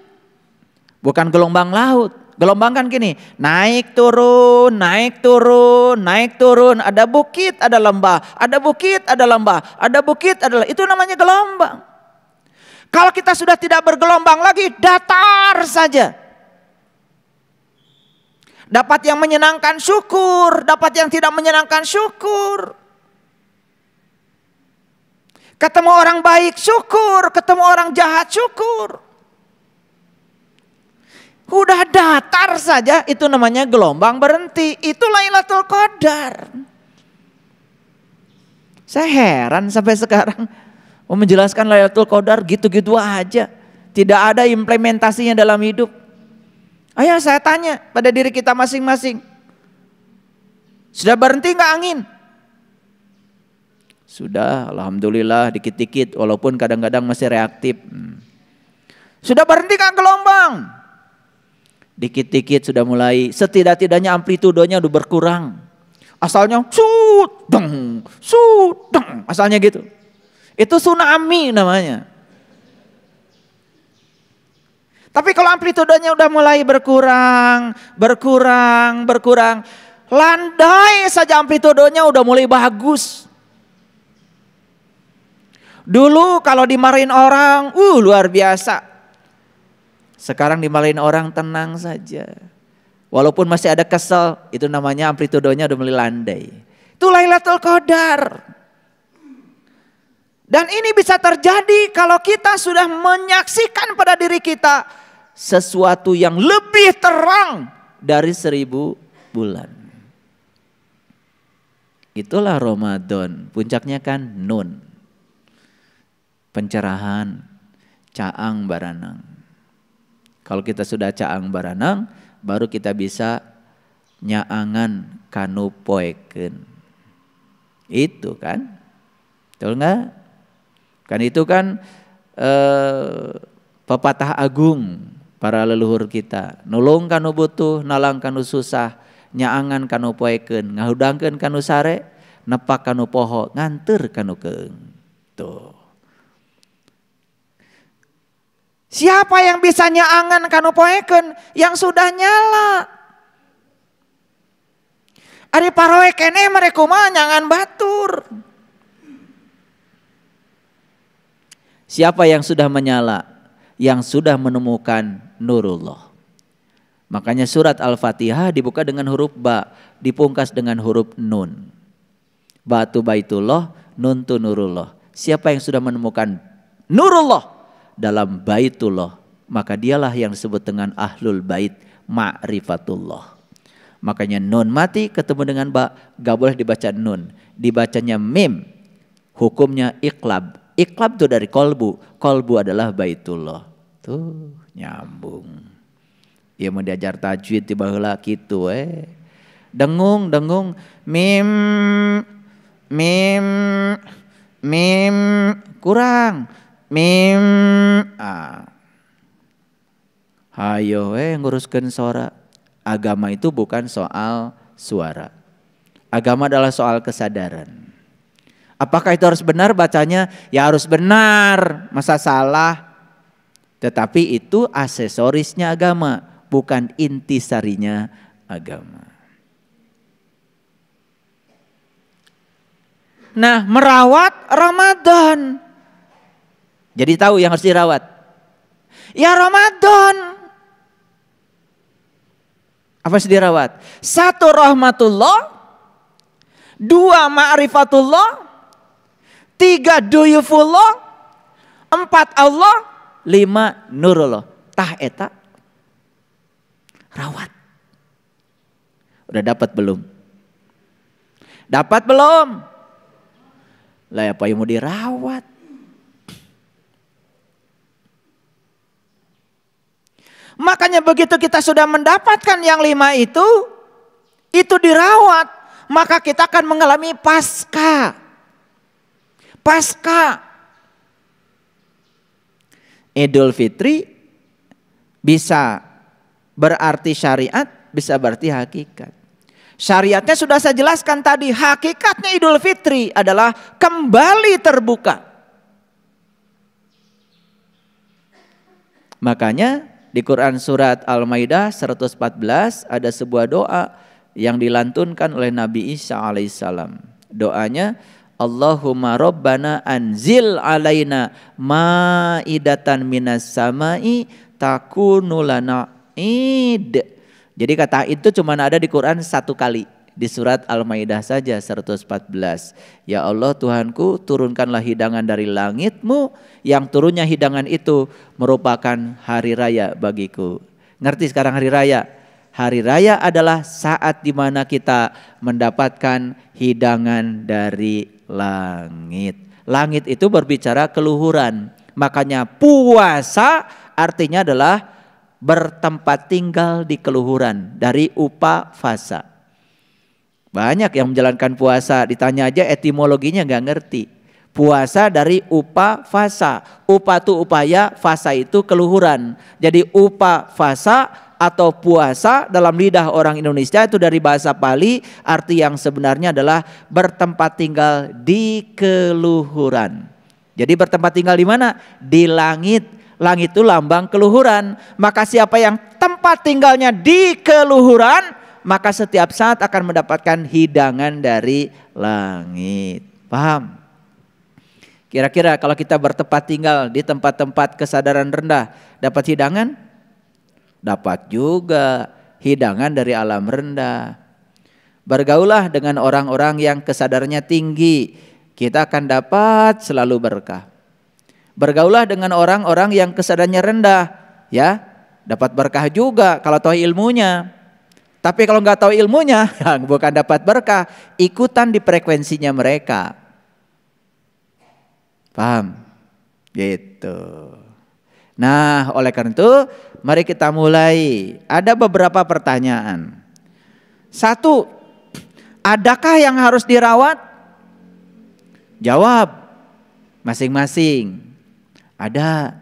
Bukan gelombang laut. Gelombang kan gini, naik turun, naik turun, naik turun. Ada bukit, ada lembah, ada bukit, ada lembah, ada bukit, ada lembah. Itu namanya gelombang. Kalau kita sudah tidak bergelombang lagi, datar saja. Dapat yang menyenangkan syukur, dapat yang tidak menyenangkan syukur. Ketemu orang baik syukur, ketemu orang jahat syukur. Udah datar saja itu namanya gelombang berhenti. Itu Lailatul Qadar. Saya heran sampai sekarang mau menjelaskan Lailatul Qadar gitu-gitu aja. Tidak ada implementasinya dalam hidup. Ayo saya tanya pada diri kita masing-masing. Sudah berhenti nggak angin? Sudah, alhamdulillah dikit-dikit walaupun kadang-kadang masih reaktif. Hmm. Sudah berhenti nggak gelombang? Dikit-dikit sudah mulai, setidak-tidaknya amplitudonya udah berkurang. Asalnya sudeng, sudeng, asalnya gitu. Itu tsunami namanya. Tapi kalau amplitudonya udah mulai berkurang, berkurang, berkurang. Landai saja amplitudonya udah mulai bagus. Dulu kalau dimarahin orang, uh luar biasa. Sekarang dimarahin orang tenang saja. Walaupun masih ada kesel, itu namanya amplitudonya udah mulai landai. Itu Lailatul Qadar. Dan ini bisa terjadi kalau kita sudah menyaksikan pada diri kita sesuatu yang lebih terang dari seribu bulan. Itulah Ramadan. Puncaknya kan nun. Pencerahan. Caang baranang. Kalau kita sudah caang baranang, baru kita bisa nyaangan kanu poeken. Itu kan. Betul enggak? Kan itu kan eh, pepatah agung para leluhur kita nulung kanu butuh nalang kanu susah nyaangan kanu poeken ngahudangkan kanu sare nepak kanu poho nganter kanu keng tuh Siapa yang bisa nyaangan kanu poeken yang sudah nyala? ada parawe kene mereka mah nyangan batur. Siapa yang sudah menyala? Yang sudah menemukan nurullah. Makanya surat Al-Fatihah dibuka dengan huruf ba, dipungkas dengan huruf nun. Batu baitullah, nun tu nurullah. Siapa yang sudah menemukan nurullah dalam baitullah, maka dialah yang disebut dengan ahlul bait ma'rifatullah. Makanya nun mati ketemu dengan ba, gak boleh dibaca nun. Dibacanya mim, hukumnya Iqlab. Iqlab itu dari kolbu, kolbu adalah baitullah. Tuh nyambung ia mau diajar tajwid tiba heula gitu eh dengung dengung mim mim mim kurang mim ah hayo eh nguruskan suara agama itu bukan soal suara agama adalah soal kesadaran apakah itu harus benar bacanya ya harus benar masa salah tetapi itu aksesorisnya agama, bukan intisarinya agama. Nah, merawat Ramadan. Jadi tahu yang harus dirawat. Ya Ramadan. Apa harus dirawat? Satu rahmatullah, dua ma'rifatullah, tiga duyufullah, empat Allah, lima nurullah. Tah eta rawat. Udah dapat belum? Dapat belum? Lah apa yang mau dirawat? Makanya begitu kita sudah mendapatkan yang lima itu, itu dirawat, maka kita akan mengalami pasca. Pasca Idul Fitri bisa berarti syariat, bisa berarti hakikat. Syariatnya sudah saya jelaskan tadi, hakikatnya Idul Fitri adalah kembali terbuka. Makanya di Quran surat Al-Maidah 114 ada sebuah doa yang dilantunkan oleh Nabi Isa alaihissalam. Doanya Allahumma rabbana anzil alaina maidatan minas samai takunu lana id. Jadi kata itu cuma ada di Quran satu kali di surat Al-Maidah saja 114. Ya Allah Tuhanku turunkanlah hidangan dari langitmu yang turunnya hidangan itu merupakan hari raya bagiku. Ngerti sekarang hari raya? Hari raya adalah saat dimana kita mendapatkan hidangan dari langit. Langit itu berbicara keluhuran. Makanya puasa artinya adalah bertempat tinggal di keluhuran dari upa fasa. Banyak yang menjalankan puasa, ditanya aja etimologinya nggak ngerti. Puasa dari upa fasa, Upa itu upaya, fasa itu keluhuran. Jadi upa fasa atau puasa dalam lidah orang Indonesia itu dari bahasa Pali arti yang sebenarnya adalah bertempat tinggal di keluhuran. Jadi bertempat tinggal di mana? Di langit. Langit itu lambang keluhuran. Maka siapa yang tempat tinggalnya di keluhuran, maka setiap saat akan mendapatkan hidangan dari langit. Paham? Kira-kira kalau kita bertempat tinggal di tempat-tempat kesadaran rendah, dapat hidangan? dapat juga hidangan dari alam rendah. Bergaulah dengan orang-orang yang kesadarannya tinggi, kita akan dapat selalu berkah. Bergaulah dengan orang-orang yang kesadarannya rendah, ya, dapat berkah juga kalau tahu ilmunya. Tapi kalau nggak tahu ilmunya, bukan dapat berkah, ikutan di frekuensinya mereka. Paham? Gitu. Nah, oleh karena itu Mari kita mulai. Ada beberapa pertanyaan. Satu, adakah yang harus dirawat? Jawab, masing-masing. Ada.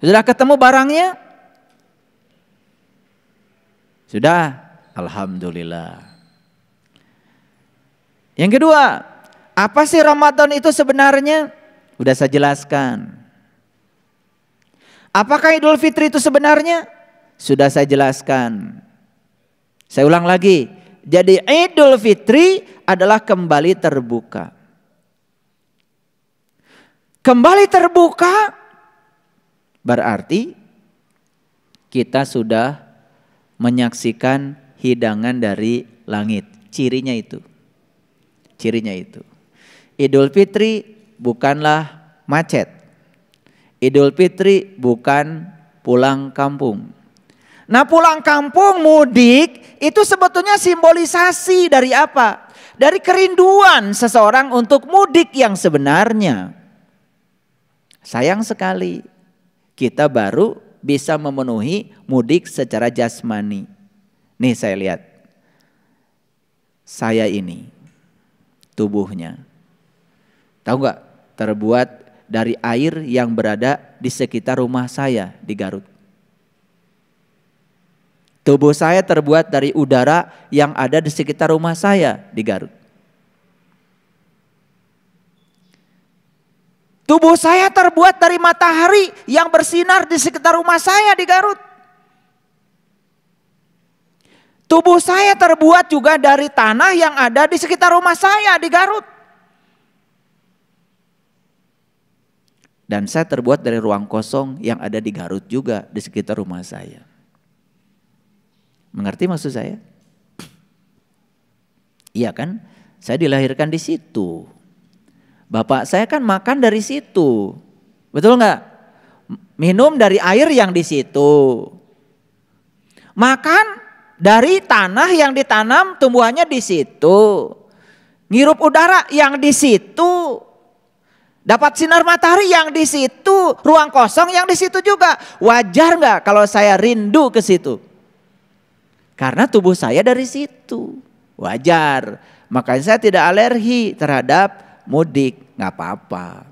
Sudah ketemu barangnya? Sudah, alhamdulillah. Yang kedua, apa sih Ramadan itu sebenarnya? Udah saya jelaskan. Apakah Idul Fitri itu sebenarnya? Sudah saya jelaskan. Saya ulang lagi. Jadi Idul Fitri adalah kembali terbuka. Kembali terbuka berarti kita sudah menyaksikan hidangan dari langit. Cirinya itu. Cirinya itu. Idul Fitri bukanlah macet. Idul Fitri bukan pulang kampung. Nah pulang kampung mudik itu sebetulnya simbolisasi dari apa? Dari kerinduan seseorang untuk mudik yang sebenarnya. Sayang sekali kita baru bisa memenuhi mudik secara jasmani. Nih saya lihat. Saya ini tubuhnya. Tahu nggak terbuat dari air yang berada di sekitar rumah saya di Garut. Tubuh saya terbuat dari udara yang ada di sekitar rumah saya di Garut. Tubuh saya terbuat dari matahari yang bersinar di sekitar rumah saya di Garut. Tubuh saya terbuat juga dari tanah yang ada di sekitar rumah saya di Garut. Dan saya terbuat dari ruang kosong yang ada di Garut juga di sekitar rumah saya. Mengerti maksud saya? Iya kan? Saya dilahirkan di situ. Bapak saya kan makan dari situ. Betul nggak? Minum dari air yang di situ. Makan dari tanah yang ditanam tumbuhannya di situ. Ngirup udara yang di situ. Dapat sinar matahari yang di situ, ruang kosong yang di situ juga. Wajar nggak kalau saya rindu ke situ? Karena tubuh saya dari situ. Wajar. Makanya saya tidak alergi terhadap mudik. Nggak apa-apa.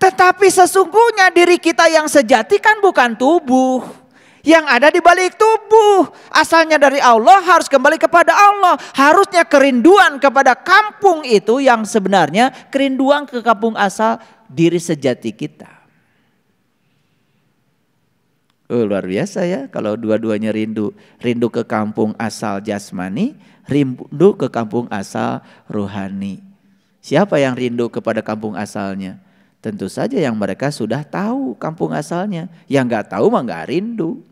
Tetapi sesungguhnya diri kita yang sejati kan bukan tubuh yang ada di balik tubuh. Asalnya dari Allah harus kembali kepada Allah. Harusnya kerinduan kepada kampung itu yang sebenarnya kerinduan ke kampung asal diri sejati kita. Oh, luar biasa ya kalau dua-duanya rindu. Rindu ke kampung asal jasmani, rindu ke kampung asal rohani. Siapa yang rindu kepada kampung asalnya? Tentu saja yang mereka sudah tahu kampung asalnya. Yang nggak tahu mah nggak rindu.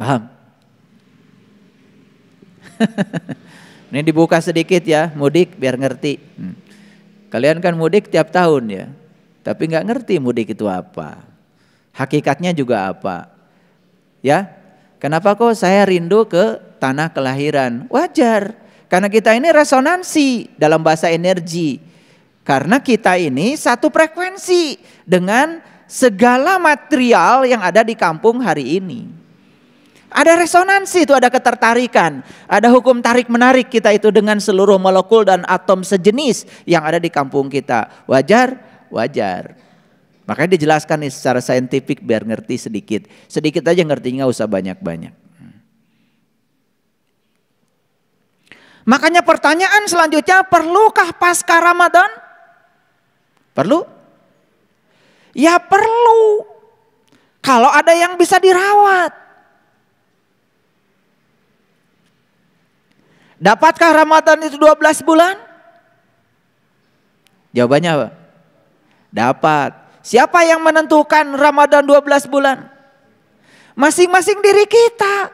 Paham? Ini dibuka sedikit ya, mudik biar ngerti. Hmm. Kalian kan mudik tiap tahun ya, tapi nggak ngerti mudik itu apa. Hakikatnya juga apa. Ya, kenapa kok saya rindu ke tanah kelahiran? Wajar, karena kita ini resonansi dalam bahasa energi. Karena kita ini satu frekuensi dengan segala material yang ada di kampung hari ini. Ada resonansi itu, ada ketertarikan. Ada hukum tarik-menarik kita itu dengan seluruh molekul dan atom sejenis yang ada di kampung kita. Wajar? Wajar. Makanya dijelaskan nih secara saintifik biar ngerti sedikit. Sedikit aja ngertinya nggak usah banyak-banyak. Makanya pertanyaan selanjutnya, perlukah pasca Ramadan? Perlu? Ya perlu. Kalau ada yang bisa dirawat. Dapatkah Ramadan itu 12 bulan? Jawabannya apa? Dapat. Siapa yang menentukan Ramadan 12 bulan? Masing-masing diri kita.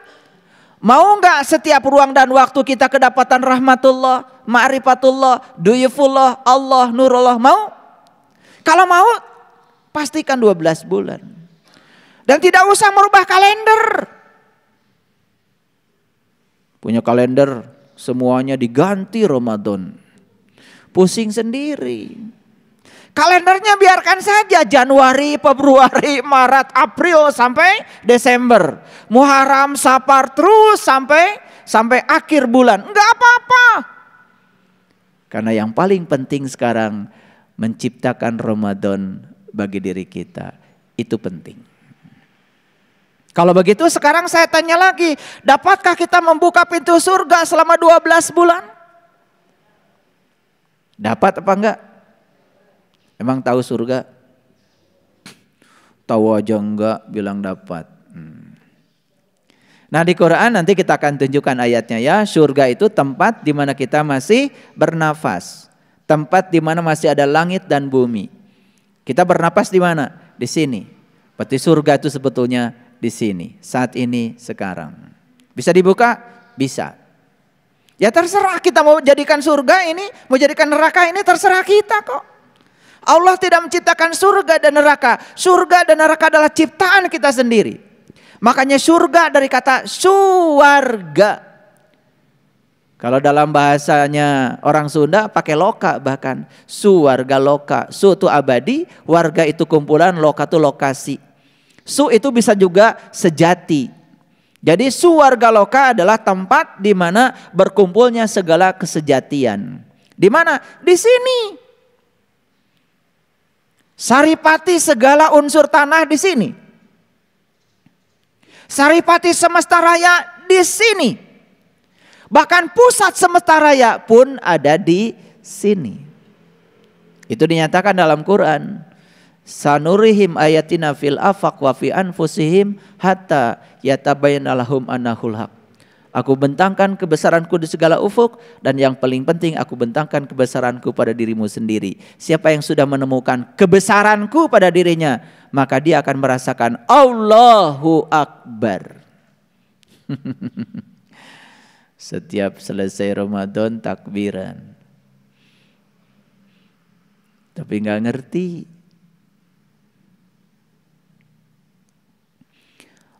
Mau nggak setiap ruang dan waktu kita kedapatan rahmatullah, ma'rifatullah, duyufullah, Allah, nurullah, mau? Kalau mau, pastikan 12 bulan. Dan tidak usah merubah kalender. Punya kalender, Semuanya diganti Ramadan. Pusing sendiri. Kalendernya biarkan saja Januari, Februari, Maret, April sampai Desember. Muharram, Safar terus sampai sampai akhir bulan. Enggak apa-apa. Karena yang paling penting sekarang menciptakan Ramadan bagi diri kita. Itu penting. Kalau begitu sekarang saya tanya lagi, dapatkah kita membuka pintu surga selama 12 bulan? Dapat apa enggak? Emang tahu surga? Tahu aja enggak bilang dapat. Hmm. Nah di Quran nanti kita akan tunjukkan ayatnya ya. Surga itu tempat di mana kita masih bernafas. Tempat di mana masih ada langit dan bumi. Kita bernapas di mana? Di sini. Berarti surga itu sebetulnya di sini, saat ini, sekarang. Bisa dibuka? Bisa. Ya terserah kita mau jadikan surga ini, mau jadikan neraka ini terserah kita kok. Allah tidak menciptakan surga dan neraka. Surga dan neraka adalah ciptaan kita sendiri. Makanya surga dari kata suwarga. Kalau dalam bahasanya orang Sunda pakai loka bahkan. Suwarga loka. Su itu abadi, warga itu kumpulan, loka itu lokasi. Su itu bisa juga sejati. Jadi suwarga loka adalah tempat di mana berkumpulnya segala kesejatian. Di mana? Di sini. Saripati segala unsur tanah di sini. Saripati semesta raya di sini. Bahkan pusat semesta raya pun ada di sini. Itu dinyatakan dalam Quran sanurihim ayatina fil afaq wa fi anfusihim hatta yatabayyana lahum annahul haq. Aku bentangkan kebesaranku di segala ufuk dan yang paling penting aku bentangkan kebesaranku pada dirimu sendiri. Siapa yang sudah menemukan kebesaranku pada dirinya, maka dia akan merasakan Allahu Akbar. Setiap selesai Ramadan takbiran. Tapi nggak ngerti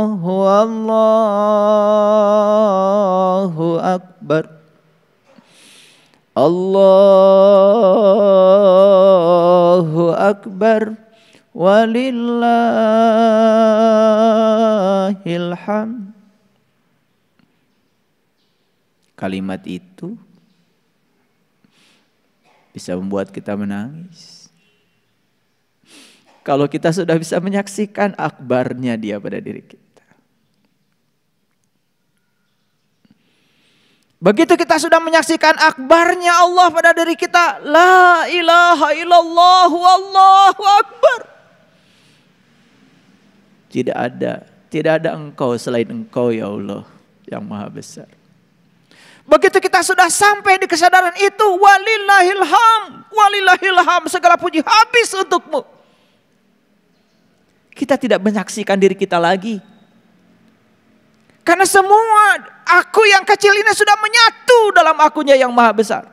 Allahu Allahu Akbar Allahu Akbar ولله Kalimat itu bisa membuat kita menangis kalau kita sudah bisa menyaksikan akbarnya dia pada diri kita. Begitu kita sudah menyaksikan akbarnya Allah pada diri kita, la ilaha illallah wallahu akbar. Tidak ada, tidak ada engkau selain engkau ya Allah yang maha besar. Begitu kita sudah sampai di kesadaran itu, walillahilham, walillahilham, segala puji habis untukmu. Kita tidak menyaksikan diri kita lagi, karena semua aku yang kecil ini sudah menyatu dalam akunya yang maha besar.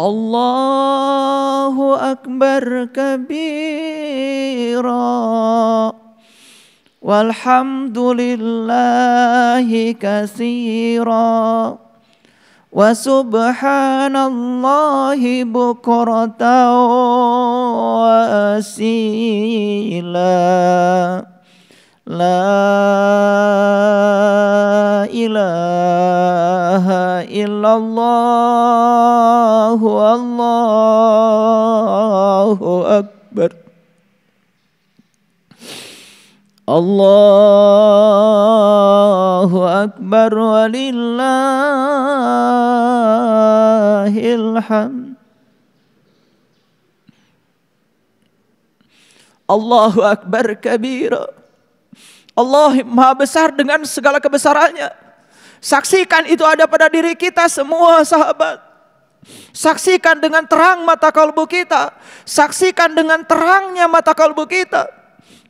Allahu Akbar kabira Walhamdulillahi kasira وسبحان الله بكرة وأسيلا لا إله إلا الله الله أكبر الله أكبر ولله الحمد Allahu Akbar kabira. Allah maha besar dengan segala kebesarannya. Saksikan itu ada pada diri kita semua sahabat. Saksikan dengan terang mata kalbu kita. Saksikan dengan terangnya mata kalbu kita.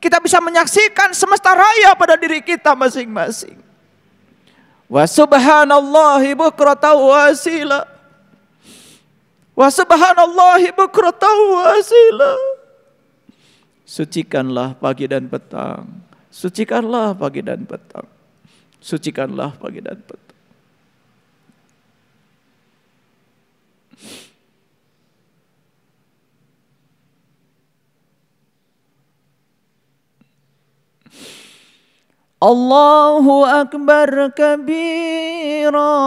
Kita bisa menyaksikan semesta raya pada diri kita masing-masing. Wa subhanallahi bukrata wasila. Wa subhanallahi bukrata wasila. Sucikanlah pagi dan petang. Sucikanlah pagi dan petang. Sucikanlah pagi dan petang. الله أكبر كبيرا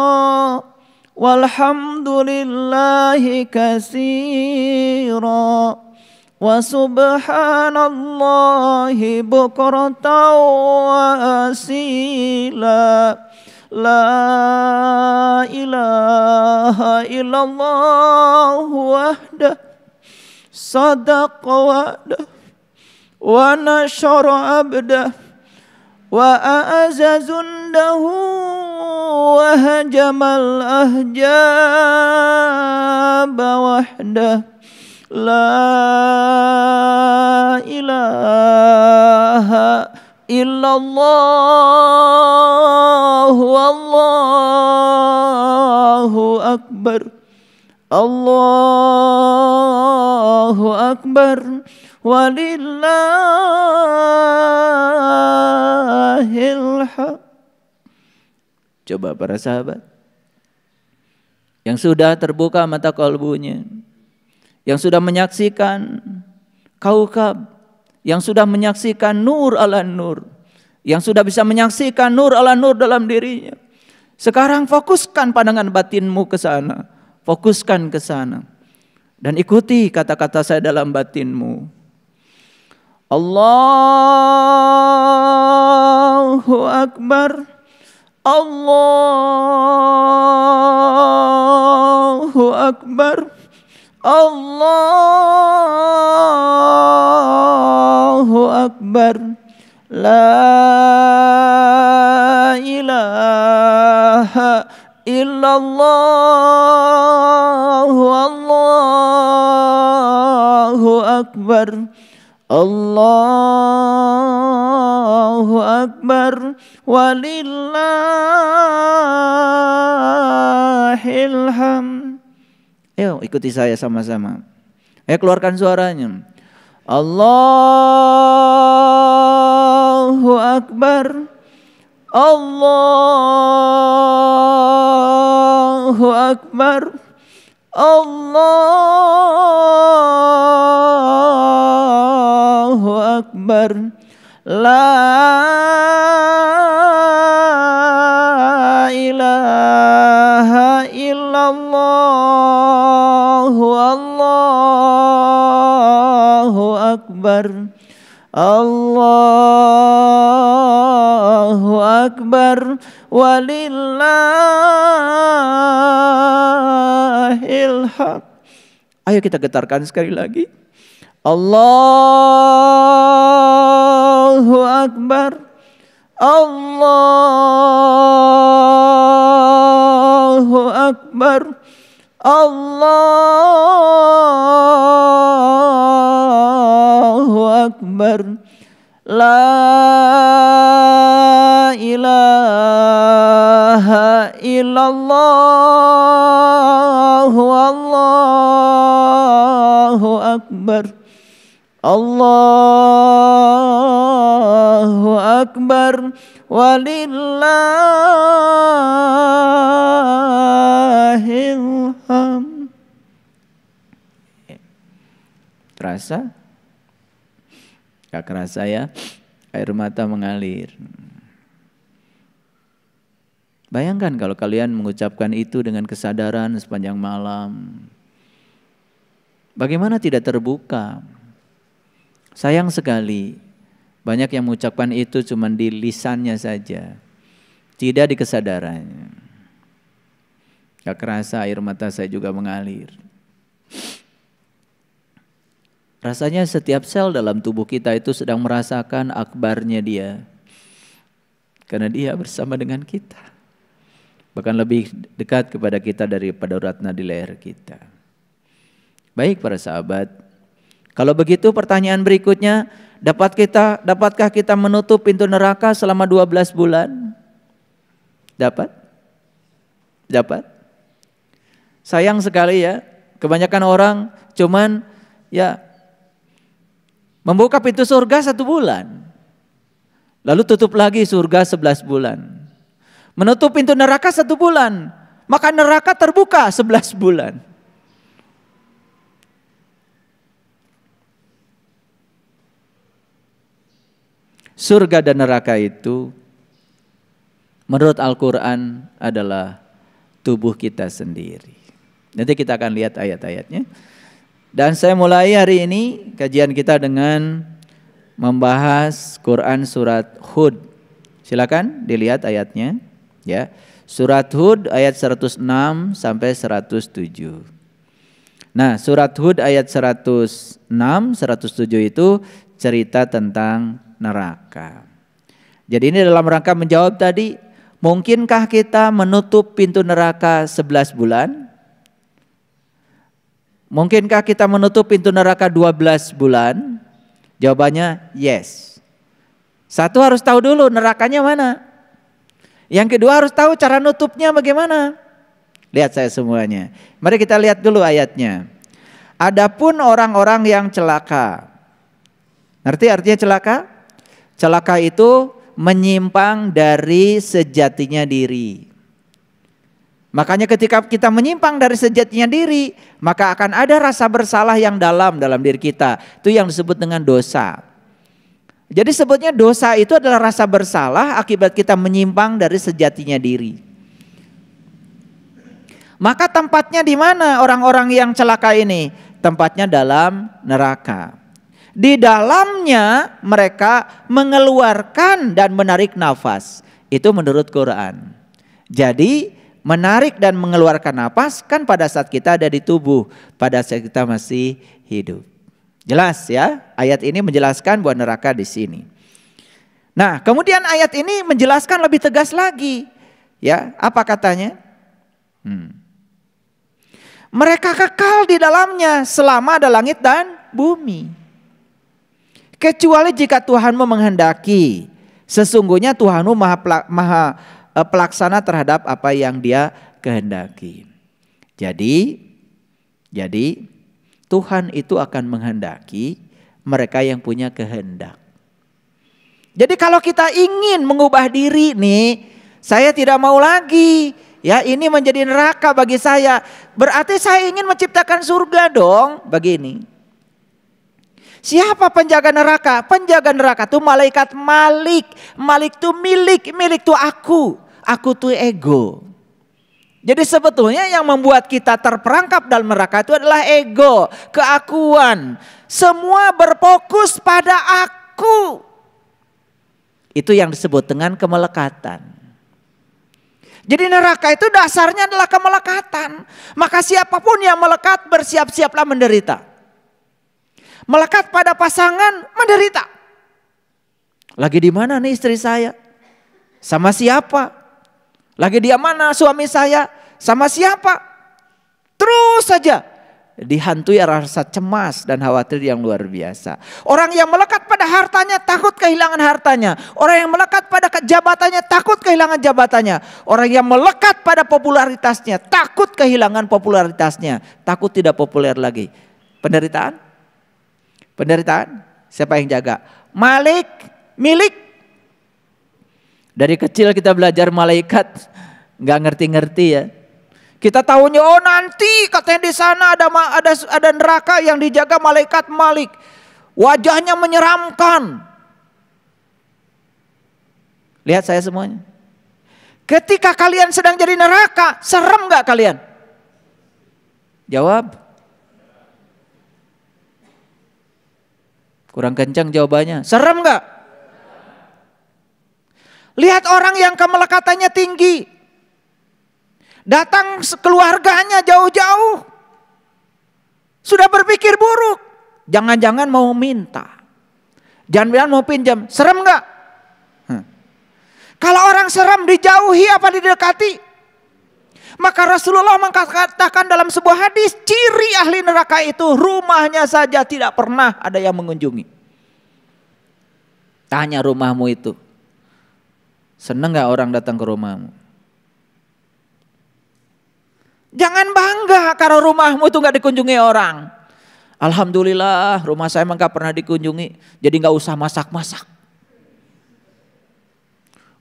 والحمد لله كثيرا وسبحان الله بكرة وأسيلا لا إله إلا الله وحده صدق وعده ونشر عبده wa azazundahu wa hajamal ahjab wahda la ilaha illallah allahu akbar, allahu akbar. Walillahil Coba para sahabat yang sudah terbuka mata kalbunya, yang sudah menyaksikan kaukab, yang sudah menyaksikan nur ala nur, yang sudah bisa menyaksikan nur ala nur dalam dirinya. Sekarang fokuskan pandangan batinmu ke sana, fokuskan ke sana dan ikuti kata-kata saya dalam batinmu. الله أكبر الله أكبر الله أكبر لا إله إلا الله الله أكبر Allahu Akbar walillahil ham. Ayo ikuti saya sama-sama. Ayo keluarkan suaranya. Allahu Akbar. Allahu Akbar. Allah akbar la ilaha illallah allahu akbar allahu akbar walillahil haq ayo kita getarkan sekali lagi Allahu Akbar. Allahu Akbar. Allahu Akbar. La ilaha illallah Allahu Akbar. Allahu Akbar walillahi ham. Terasa? Gak kerasa ya? Air mata mengalir. Bayangkan kalau kalian mengucapkan itu dengan kesadaran sepanjang malam. Bagaimana tidak terbuka? Sayang sekali, banyak yang mengucapkan itu cuma di lisannya saja, tidak di kesadarannya. Gak kerasa air mata saya juga mengalir. Rasanya setiap sel dalam tubuh kita itu sedang merasakan akbarnya dia. Karena dia bersama dengan kita. Bahkan lebih dekat kepada kita daripada ratna di leher kita. Baik para sahabat, kalau begitu pertanyaan berikutnya, dapat kita dapatkah kita menutup pintu neraka selama 12 bulan? Dapat? Dapat? Sayang sekali ya, kebanyakan orang cuman ya membuka pintu surga satu bulan. Lalu tutup lagi surga 11 bulan. Menutup pintu neraka satu bulan. Maka neraka terbuka 11 bulan. surga dan neraka itu menurut Al-Quran adalah tubuh kita sendiri. Nanti kita akan lihat ayat-ayatnya. Dan saya mulai hari ini kajian kita dengan membahas Quran surat Hud. Silakan dilihat ayatnya ya. Surat Hud ayat 106 sampai 107. Nah, surat Hud ayat 106 107 itu cerita tentang neraka. Jadi ini dalam rangka menjawab tadi, mungkinkah kita menutup pintu neraka 11 bulan? Mungkinkah kita menutup pintu neraka 12 bulan? Jawabannya yes. Satu harus tahu dulu nerakanya mana. Yang kedua harus tahu cara nutupnya bagaimana. Lihat saya semuanya. Mari kita lihat dulu ayatnya. Adapun orang-orang yang celaka. Ngerti artinya celaka? Celaka itu menyimpang dari sejatinya diri. Makanya ketika kita menyimpang dari sejatinya diri, maka akan ada rasa bersalah yang dalam dalam diri kita. Itu yang disebut dengan dosa. Jadi sebutnya dosa itu adalah rasa bersalah akibat kita menyimpang dari sejatinya diri. Maka tempatnya di mana orang-orang yang celaka ini? Tempatnya dalam neraka. Di dalamnya mereka mengeluarkan dan menarik nafas. Itu menurut Quran. Jadi menarik dan mengeluarkan nafas kan pada saat kita ada di tubuh, pada saat kita masih hidup. Jelas ya, ayat ini menjelaskan buah neraka di sini. Nah, kemudian ayat ini menjelaskan lebih tegas lagi. Ya, apa katanya? Hmm. Mereka kekal di dalamnya selama ada langit dan bumi. Kecuali jika Tuhanmu menghendaki. Sesungguhnya Tuhanmu maha, maha e, pelaksana terhadap apa yang dia kehendaki. Jadi, jadi Tuhan itu akan menghendaki mereka yang punya kehendak. Jadi kalau kita ingin mengubah diri nih, saya tidak mau lagi. Ya, ini menjadi neraka bagi saya. Berarti saya ingin menciptakan surga dong, begini. Siapa penjaga neraka? Penjaga neraka itu malaikat Malik. Malik itu milik, milik itu aku. Aku tuh ego. Jadi sebetulnya yang membuat kita terperangkap dalam neraka itu adalah ego, keakuan. Semua berfokus pada aku. Itu yang disebut dengan kemelekatan. Jadi neraka itu dasarnya adalah kemelekatan. Maka siapapun yang melekat bersiap-siaplah menderita. Melekat pada pasangan menderita. Lagi di mana nih istri saya? Sama siapa? Lagi dia mana suami saya? Sama siapa? Terus saja dihantui rasa cemas dan khawatir yang luar biasa. Orang yang melekat pada hartanya takut kehilangan hartanya. Orang yang melekat pada jabatannya takut kehilangan jabatannya. Orang yang melekat pada popularitasnya takut kehilangan popularitasnya. Takut tidak populer lagi. Penderitaan Penderitaan siapa yang jaga? Malik, milik. Dari kecil kita belajar malaikat, nggak ngerti-ngerti ya. Kita tahunya oh nanti katanya di sana ada ada ada neraka yang dijaga malaikat Malik. Wajahnya menyeramkan. Lihat saya semuanya. Ketika kalian sedang jadi neraka, serem nggak kalian? Jawab, Kurang kencang jawabannya. Serem nggak? Lihat orang yang kemelekatannya tinggi. Datang keluarganya jauh-jauh. Sudah berpikir buruk. Jangan-jangan mau minta. Jangan jangan mau pinjam. Serem nggak? Hmm. Kalau orang serem dijauhi apa didekati? Maka Rasulullah mengatakan dalam sebuah hadis, ciri ahli neraka itu rumahnya saja tidak pernah ada yang mengunjungi. Tanya rumahmu itu. Seneng nggak orang datang ke rumahmu? Jangan bangga kalau rumahmu itu nggak dikunjungi orang. Alhamdulillah rumah saya emang pernah dikunjungi. Jadi nggak usah masak-masak.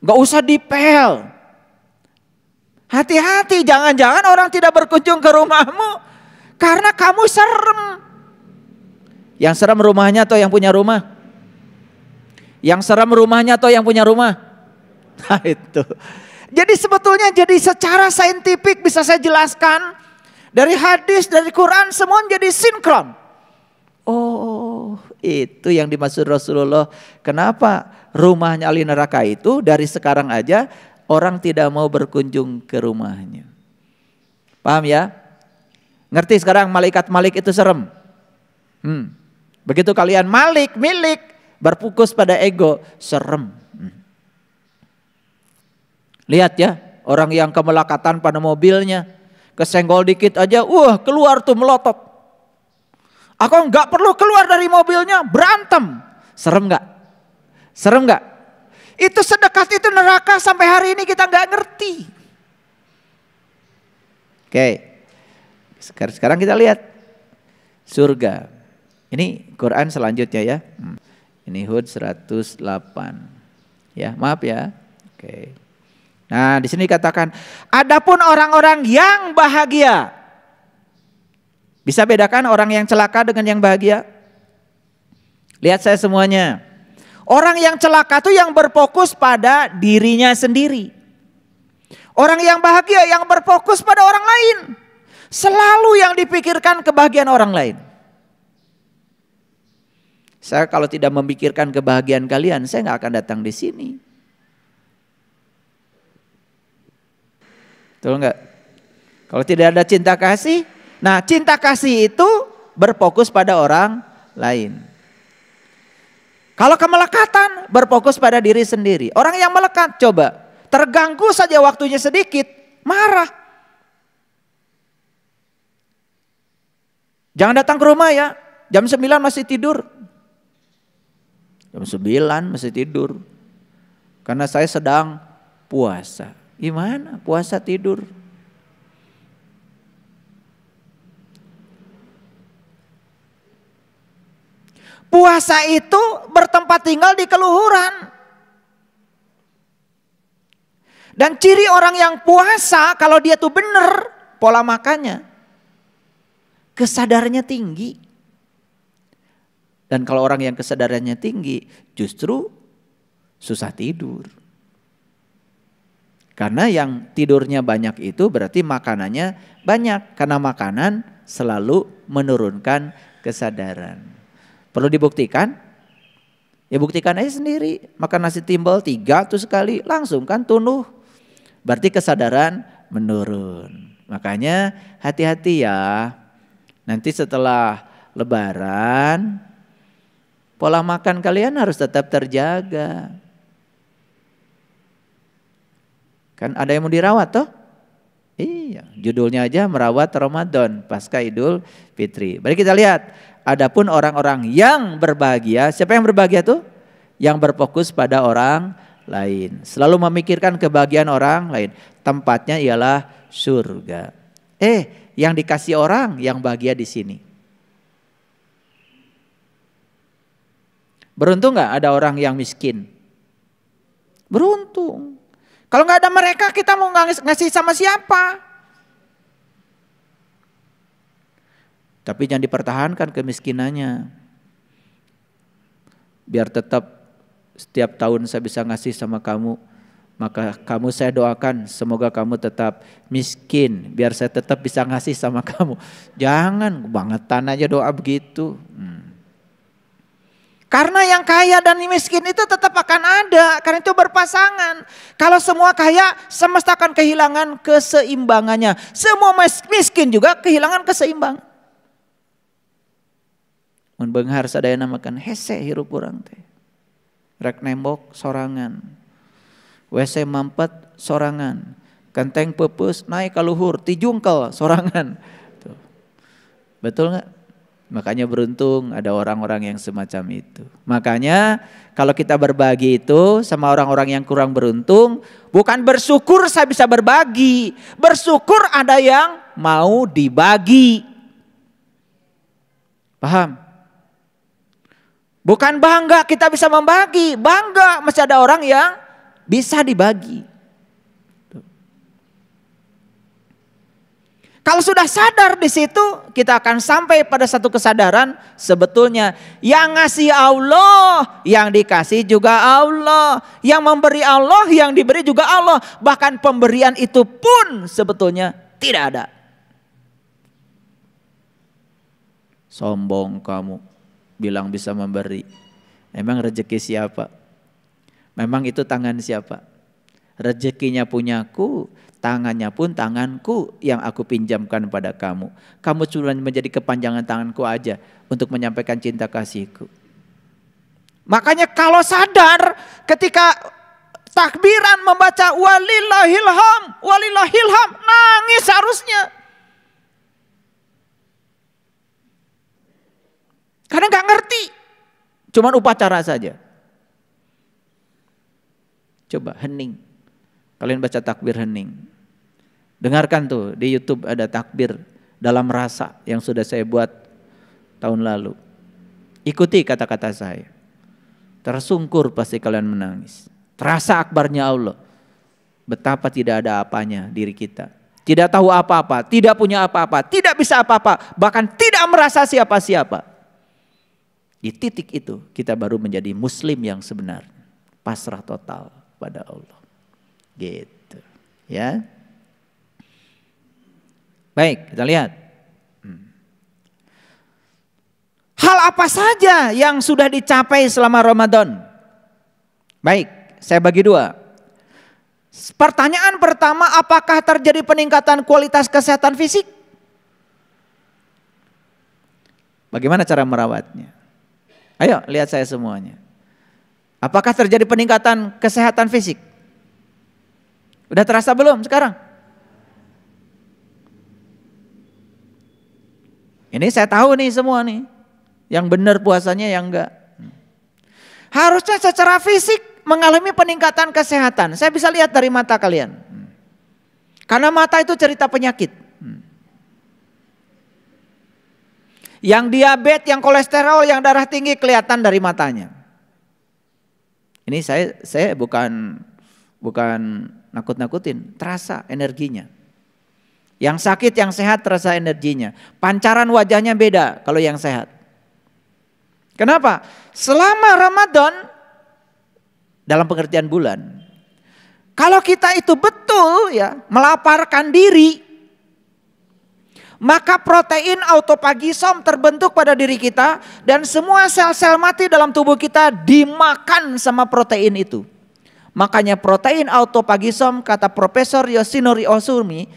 Gak usah dipel. Hati-hati, jangan-jangan orang tidak berkunjung ke rumahmu karena kamu serem. Yang serem rumahnya atau yang punya rumah? Yang serem rumahnya atau yang punya rumah? Nah itu. Jadi sebetulnya jadi secara saintifik bisa saya jelaskan dari hadis, dari Quran semua jadi sinkron. Oh, itu yang dimaksud Rasulullah. Kenapa rumahnya Ali neraka itu dari sekarang aja orang tidak mau berkunjung ke rumahnya. Paham ya? Ngerti sekarang malaikat Malik itu serem. Hmm. Begitu kalian Malik, milik, berfokus pada ego, serem. Hmm. Lihat ya, orang yang kemelakatan pada mobilnya, kesenggol dikit aja, wah keluar tuh melotot. Aku nggak perlu keluar dari mobilnya, berantem. Serem nggak? Serem nggak? Itu sedekat itu neraka sampai hari ini kita nggak ngerti. Oke, sekarang kita lihat surga. Ini Quran selanjutnya ya. Hmm. Ini Hud 108. Ya, maaf ya. Oke. Nah, di sini dikatakan, adapun orang-orang yang bahagia. Bisa bedakan orang yang celaka dengan yang bahagia? Lihat saya semuanya. Orang yang celaka itu yang berfokus pada dirinya sendiri. Orang yang bahagia yang berfokus pada orang lain. Selalu yang dipikirkan kebahagiaan orang lain. Saya kalau tidak memikirkan kebahagiaan kalian, saya nggak akan datang di sini. Betul nggak? Kalau tidak ada cinta kasih, nah cinta kasih itu berfokus pada orang lain. Kalau kemelekatan berfokus pada diri sendiri. Orang yang melekat coba terganggu saja waktunya sedikit marah. Jangan datang ke rumah ya. Jam 9 masih tidur. Jam 9 masih tidur. Karena saya sedang puasa. Gimana? Puasa tidur. Puasa itu bertempat tinggal di keluhuran. Dan ciri orang yang puasa kalau dia tuh bener pola makannya. Kesadarannya tinggi. Dan kalau orang yang kesadarannya tinggi justru susah tidur. Karena yang tidurnya banyak itu berarti makanannya banyak. Karena makanan selalu menurunkan kesadaran. Perlu dibuktikan? Ya buktikan aja sendiri. Makan nasi timbal tiga tuh sekali langsung kan tunuh. Berarti kesadaran menurun. Makanya hati-hati ya. Nanti setelah lebaran pola makan kalian harus tetap terjaga. Kan ada yang mau dirawat toh? Iya, judulnya aja merawat Ramadan pasca Idul Fitri. Mari kita lihat Adapun orang-orang yang berbahagia, siapa yang berbahagia tuh? Yang berfokus pada orang lain. Selalu memikirkan kebahagiaan orang lain. Tempatnya ialah surga. Eh, yang dikasih orang yang bahagia di sini. Beruntung nggak ada orang yang miskin? Beruntung. Kalau nggak ada mereka kita mau ngasih sama siapa? Tapi jangan dipertahankan kemiskinannya. Biar tetap setiap tahun saya bisa ngasih sama kamu. Maka kamu saya doakan semoga kamu tetap miskin. Biar saya tetap bisa ngasih sama kamu. Jangan banget aja doa begitu. Hmm. Karena yang kaya dan miskin itu tetap akan ada, karena itu berpasangan. Kalau semua kaya, semesta akan kehilangan keseimbangannya. Semua miskin juga kehilangan keseimbangan. Mun beunghar sadayana makan hese hirup urang teh. Rek nembok sorangan. WC mampet sorangan. Kenteng pepus naik kaluhur luhur, tijungkel sorangan. Tuh. Betul nggak? Makanya beruntung ada orang-orang yang semacam itu. Makanya kalau kita berbagi itu sama orang-orang yang kurang beruntung, bukan bersyukur saya bisa berbagi, bersyukur ada yang mau dibagi. Paham? Bukan bangga kita bisa membagi, bangga masih ada orang yang bisa dibagi. Kalau sudah sadar di situ, kita akan sampai pada satu kesadaran sebetulnya yang ngasih Allah, yang dikasih juga Allah, yang memberi Allah, yang diberi juga Allah. Bahkan pemberian itu pun sebetulnya tidak ada. Sombong kamu bilang bisa memberi. Memang rezeki siapa? Memang itu tangan siapa? Rezekinya punyaku, tangannya pun tanganku yang aku pinjamkan pada kamu. Kamu cuma menjadi kepanjangan tanganku aja untuk menyampaikan cinta kasihku. Makanya kalau sadar ketika takbiran membaca walillahilham, walillahilham, nangis harusnya. Karena nggak ngerti. Cuman upacara saja. Coba hening. Kalian baca takbir hening. Dengarkan tuh di YouTube ada takbir dalam rasa yang sudah saya buat tahun lalu. Ikuti kata-kata saya. Tersungkur pasti kalian menangis. Terasa akbarnya Allah. Betapa tidak ada apanya diri kita. Tidak tahu apa-apa, tidak punya apa-apa, tidak bisa apa-apa, bahkan tidak merasa siapa-siapa. Di titik itu kita baru menjadi muslim yang sebenarnya Pasrah total pada Allah. Gitu. Ya. Baik, kita lihat. Hmm. Hal apa saja yang sudah dicapai selama Ramadan? Baik, saya bagi dua. Pertanyaan pertama, apakah terjadi peningkatan kualitas kesehatan fisik? Bagaimana cara merawatnya? Ayo lihat saya semuanya. Apakah terjadi peningkatan kesehatan fisik? Udah terasa belum sekarang? Ini saya tahu nih semua nih. Yang benar puasanya yang enggak. Harusnya secara fisik mengalami peningkatan kesehatan. Saya bisa lihat dari mata kalian. Karena mata itu cerita penyakit. Yang diabetes, yang kolesterol, yang darah tinggi kelihatan dari matanya. Ini saya saya bukan bukan nakut-nakutin, terasa energinya. Yang sakit, yang sehat terasa energinya. Pancaran wajahnya beda kalau yang sehat. Kenapa? Selama Ramadan dalam pengertian bulan. Kalau kita itu betul ya melaparkan diri maka protein autopagisom terbentuk pada diri kita dan semua sel-sel mati dalam tubuh kita dimakan sama protein itu. Makanya protein autopagisom kata Profesor Yoshinori Osumi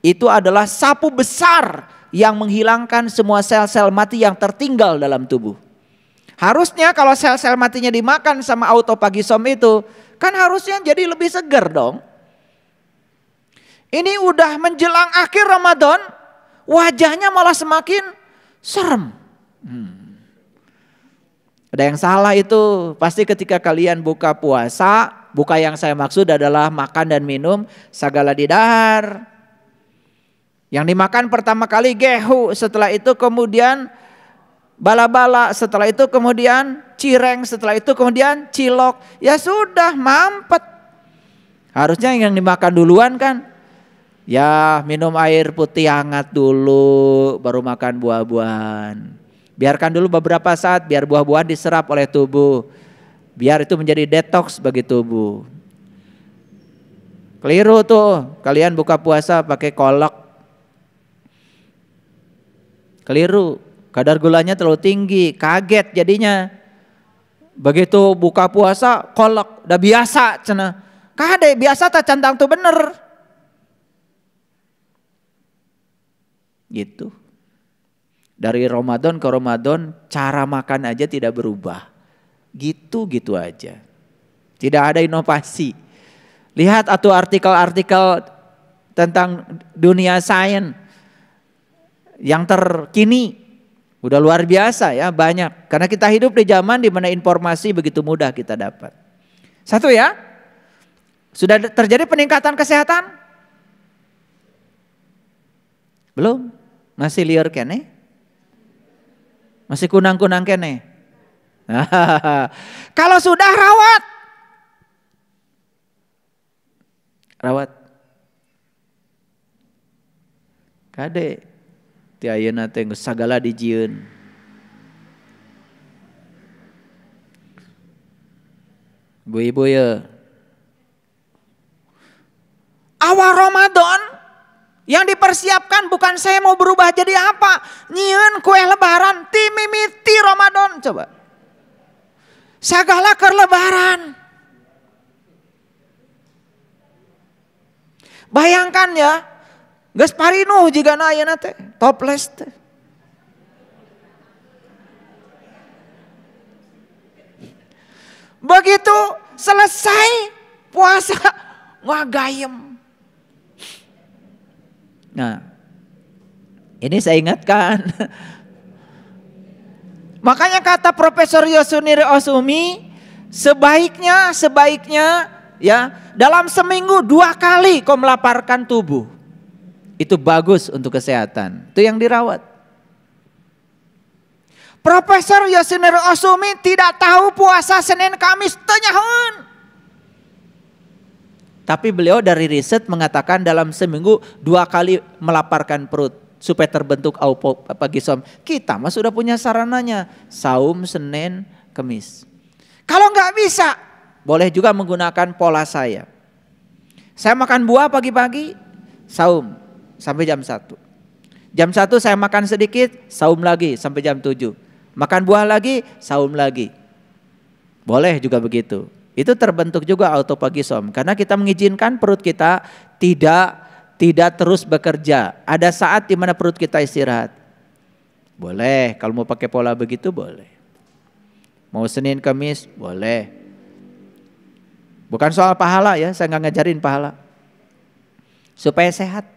itu adalah sapu besar yang menghilangkan semua sel-sel mati yang tertinggal dalam tubuh. Harusnya kalau sel-sel matinya dimakan sama autopagisom itu kan harusnya jadi lebih segar dong. Ini udah menjelang akhir Ramadan, wajahnya malah semakin serem. Hmm. Ada yang salah itu, pasti ketika kalian buka puasa, buka yang saya maksud adalah makan dan minum segala didahar. Yang dimakan pertama kali gehu, setelah itu kemudian bala-bala, setelah itu kemudian cireng, setelah itu kemudian cilok. Ya sudah, mampet. Harusnya yang dimakan duluan kan Ya minum air putih hangat dulu baru makan buah-buahan. Biarkan dulu beberapa saat biar buah-buahan diserap oleh tubuh. Biar itu menjadi detox bagi tubuh. Keliru tuh kalian buka puasa pakai kolak. Keliru. Kadar gulanya terlalu tinggi, kaget jadinya. Begitu buka puasa kolak, udah biasa cenah. Kade biasa tak cantang tuh bener. Gitu. Dari Ramadan ke Ramadan cara makan aja tidak berubah. Gitu-gitu aja. Tidak ada inovasi. Lihat atau artikel-artikel tentang dunia sains yang terkini udah luar biasa ya banyak karena kita hidup di zaman dimana informasi begitu mudah kita dapat. Satu ya, sudah terjadi peningkatan kesehatan? Belum. Masih liar kene? Masih kunang-kunang kene? Kalau sudah rawat. Rawat. Kade. Ti ayeuna teh sagala dijieun. Ibu-ibu ya. Awal Ramadan yang dipersiapkan bukan saya mau berubah jadi apa. Nyiun kue lebaran, timimiti Ramadan. Coba. Sagala ke lebaran. Bayangkan ya. Gas parinuh jika naya teh. Toples teh. Begitu selesai puasa ngagayem. Nah, ini saya ingatkan. Makanya kata Profesor Yosunir Osumi, sebaiknya sebaiknya ya dalam seminggu dua kali kau melaparkan tubuh. Itu bagus untuk kesehatan. Itu yang dirawat. Profesor Yosunir Osumi tidak tahu puasa Senin Kamis tenyahun. Tapi beliau dari riset mengatakan dalam seminggu dua kali melaparkan perut supaya terbentuk aupo pagi som. Kita mas sudah punya sarananya, saum Senin, Kemis. Kalau nggak bisa, boleh juga menggunakan pola saya. Saya makan buah pagi-pagi, saum sampai jam satu Jam satu saya makan sedikit, saum lagi sampai jam tujuh Makan buah lagi, saum lagi. Boleh juga begitu. Itu terbentuk juga autopagisom karena kita mengizinkan perut kita tidak tidak terus bekerja. Ada saat di mana perut kita istirahat. Boleh, kalau mau pakai pola begitu boleh. Mau Senin, Kamis, boleh. Bukan soal pahala ya, saya nggak ngajarin pahala. Supaya sehat.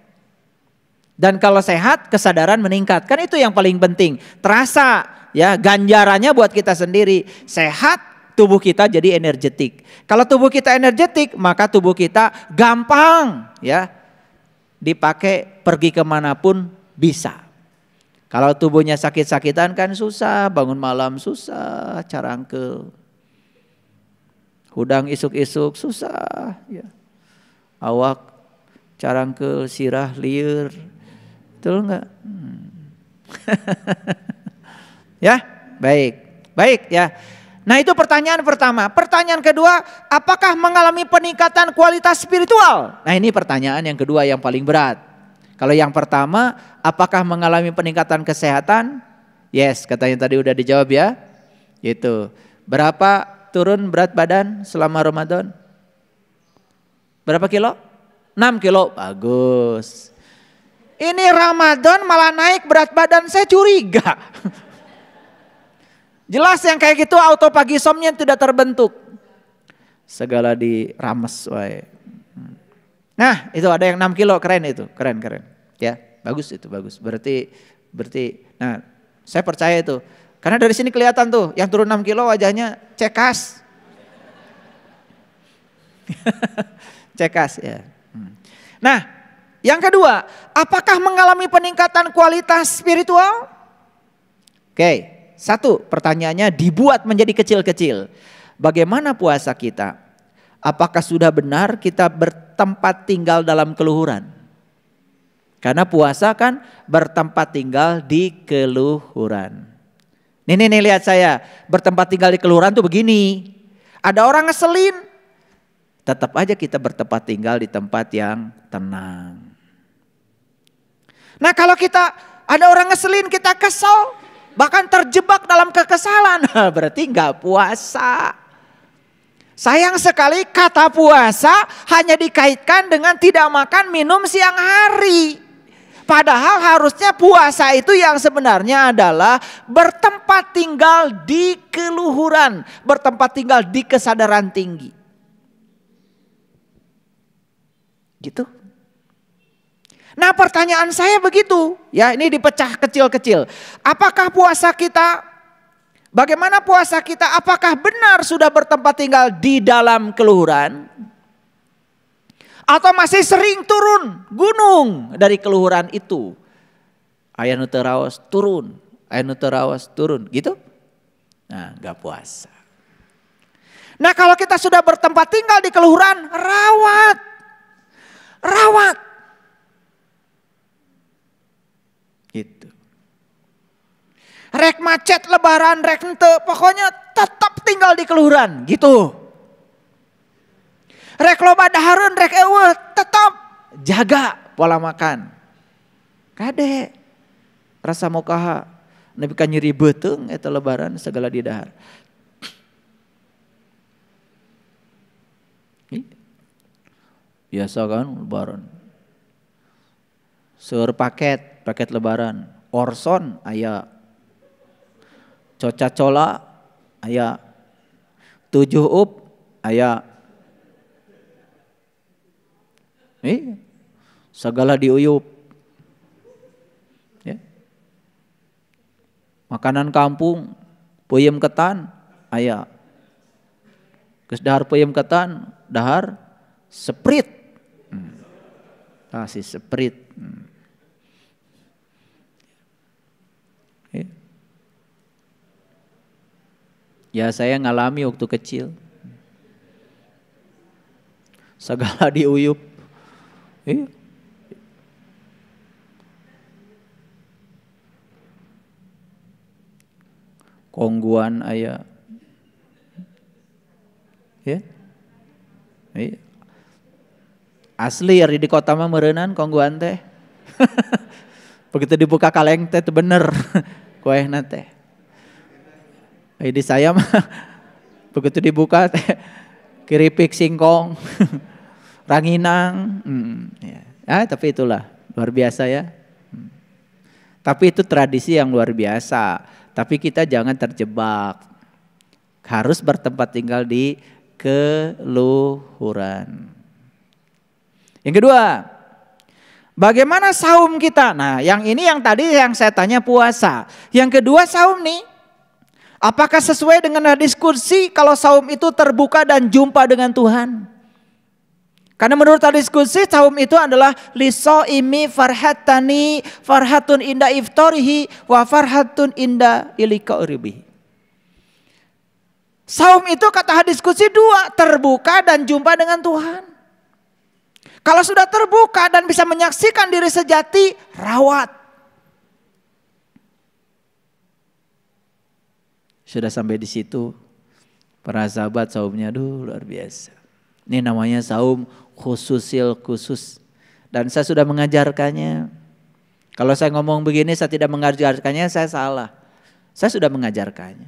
Dan kalau sehat, kesadaran meningkat. Kan itu yang paling penting. Terasa ya ganjarannya buat kita sendiri. Sehat tubuh kita jadi energetik. Kalau tubuh kita energetik, maka tubuh kita gampang ya dipakai pergi kemanapun bisa. Kalau tubuhnya sakit-sakitan kan susah, bangun malam susah, carang ke Hudang isuk-isuk susah. Ya. Awak ke sirah liur. Betul enggak? Hmm. ya, baik. Baik ya. Nah itu pertanyaan pertama. Pertanyaan kedua, apakah mengalami peningkatan kualitas spiritual? Nah ini pertanyaan yang kedua yang paling berat. Kalau yang pertama, apakah mengalami peningkatan kesehatan? Yes, katanya tadi udah dijawab ya. itu Berapa turun berat badan selama Ramadan? Berapa kilo? 6 kilo. Bagus. Ini Ramadan malah naik berat badan, saya curiga. Jelas yang kayak gitu autopagisomnya tidak terbentuk. Segala dirames wae. Nah, itu ada yang 6 kilo keren itu, keren keren. Ya, bagus itu bagus. Berarti berarti nah, saya percaya itu. Karena dari sini kelihatan tuh yang turun 6 kilo wajahnya cekas. cekas ya. Hmm. Nah, yang kedua, apakah mengalami peningkatan kualitas spiritual? Oke. Okay. Satu, pertanyaannya dibuat menjadi kecil-kecil. Bagaimana puasa kita? Apakah sudah benar kita bertempat tinggal dalam keluhuran? Karena puasa kan bertempat tinggal di keluhuran. Nih, nih, nih lihat saya, bertempat tinggal di keluhuran tuh begini. Ada orang ngeselin, tetap aja kita bertempat tinggal di tempat yang tenang. Nah kalau kita ada orang ngeselin kita kesel, Bahkan terjebak dalam kekesalan. Berarti nggak puasa. Sayang sekali kata puasa hanya dikaitkan dengan tidak makan minum siang hari. Padahal harusnya puasa itu yang sebenarnya adalah bertempat tinggal di keluhuran, bertempat tinggal di kesadaran tinggi. Gitu. Nah pertanyaan saya begitu, ya ini dipecah kecil-kecil. Apakah puasa kita, bagaimana puasa kita, apakah benar sudah bertempat tinggal di dalam keluhuran? Atau masih sering turun gunung dari keluhuran itu? Ayah nuterawas turun, ayah nuterawas turun, gitu? Nah gak puasa. Nah kalau kita sudah bertempat tinggal di keluhuran, rawat. Rawat itu Rek macet lebaran, rek ente, pokoknya tetap tinggal di kelurahan, gitu. Rek loba daharun, rek ewe, tetap jaga pola makan. Kade, rasa mukaha, Nabi kan nyeri beteng, itu lebaran segala di dahar. Biasa kan lebaran. Sur paket paket lebaran. Orson ayah. Coca cola ayah. Tujuh up ayah. Eh, segala diuyup. Ya. Makanan kampung, puyem ketan, ayah. Kesdahar puyem ketan, dahar, seprit. Hmm. Kasih ah, seprit. Hmm. Ya saya ngalami waktu kecil. Segala diuyup. Iya. Kongguan ayah. Ya. Iya. Asli ya di kota mah merenan kongguan teh. Begitu dibuka kaleng teh bener. kueh nate. Jadi saya mah begitu dibuka keripik singkong, ranginang, hmm, ya. ya tapi itulah luar biasa ya. Hmm. Tapi itu tradisi yang luar biasa. Tapi kita jangan terjebak. Harus bertempat tinggal di keluhuran. Yang kedua, bagaimana saum kita? Nah, yang ini yang tadi yang saya tanya puasa. Yang kedua saum nih. Apakah sesuai dengan hadis kursi kalau saum itu terbuka dan jumpa dengan Tuhan? Karena menurut hadis kursi saum itu adalah liso imi farhatani farhatun inda iftorihi wa farhatun inda ilika uribi. Saum itu kata hadis kursi dua, terbuka dan jumpa dengan Tuhan. Kalau sudah terbuka dan bisa menyaksikan diri sejati, rawat. Sudah sampai di situ, para sahabat saumnya aduh luar biasa. Ini namanya saum khususil khusus. Dan saya sudah mengajarkannya. Kalau saya ngomong begini, saya tidak mengajarkannya, saya salah. Saya sudah mengajarkannya.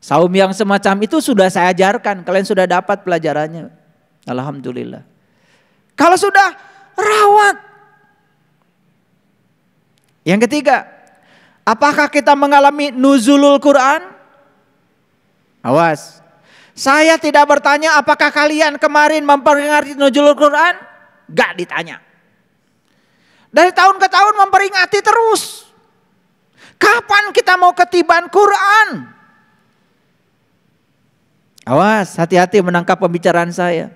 Saum yang semacam itu sudah saya ajarkan. Kalian sudah dapat pelajarannya. Alhamdulillah. Kalau sudah, rawat. Yang ketiga, Apakah kita mengalami nuzulul Quran? Awas. Saya tidak bertanya apakah kalian kemarin memperingati nuzulul Quran? Gak ditanya. Dari tahun ke tahun memperingati terus. Kapan kita mau ketiban Quran? Awas, hati-hati menangkap pembicaraan saya.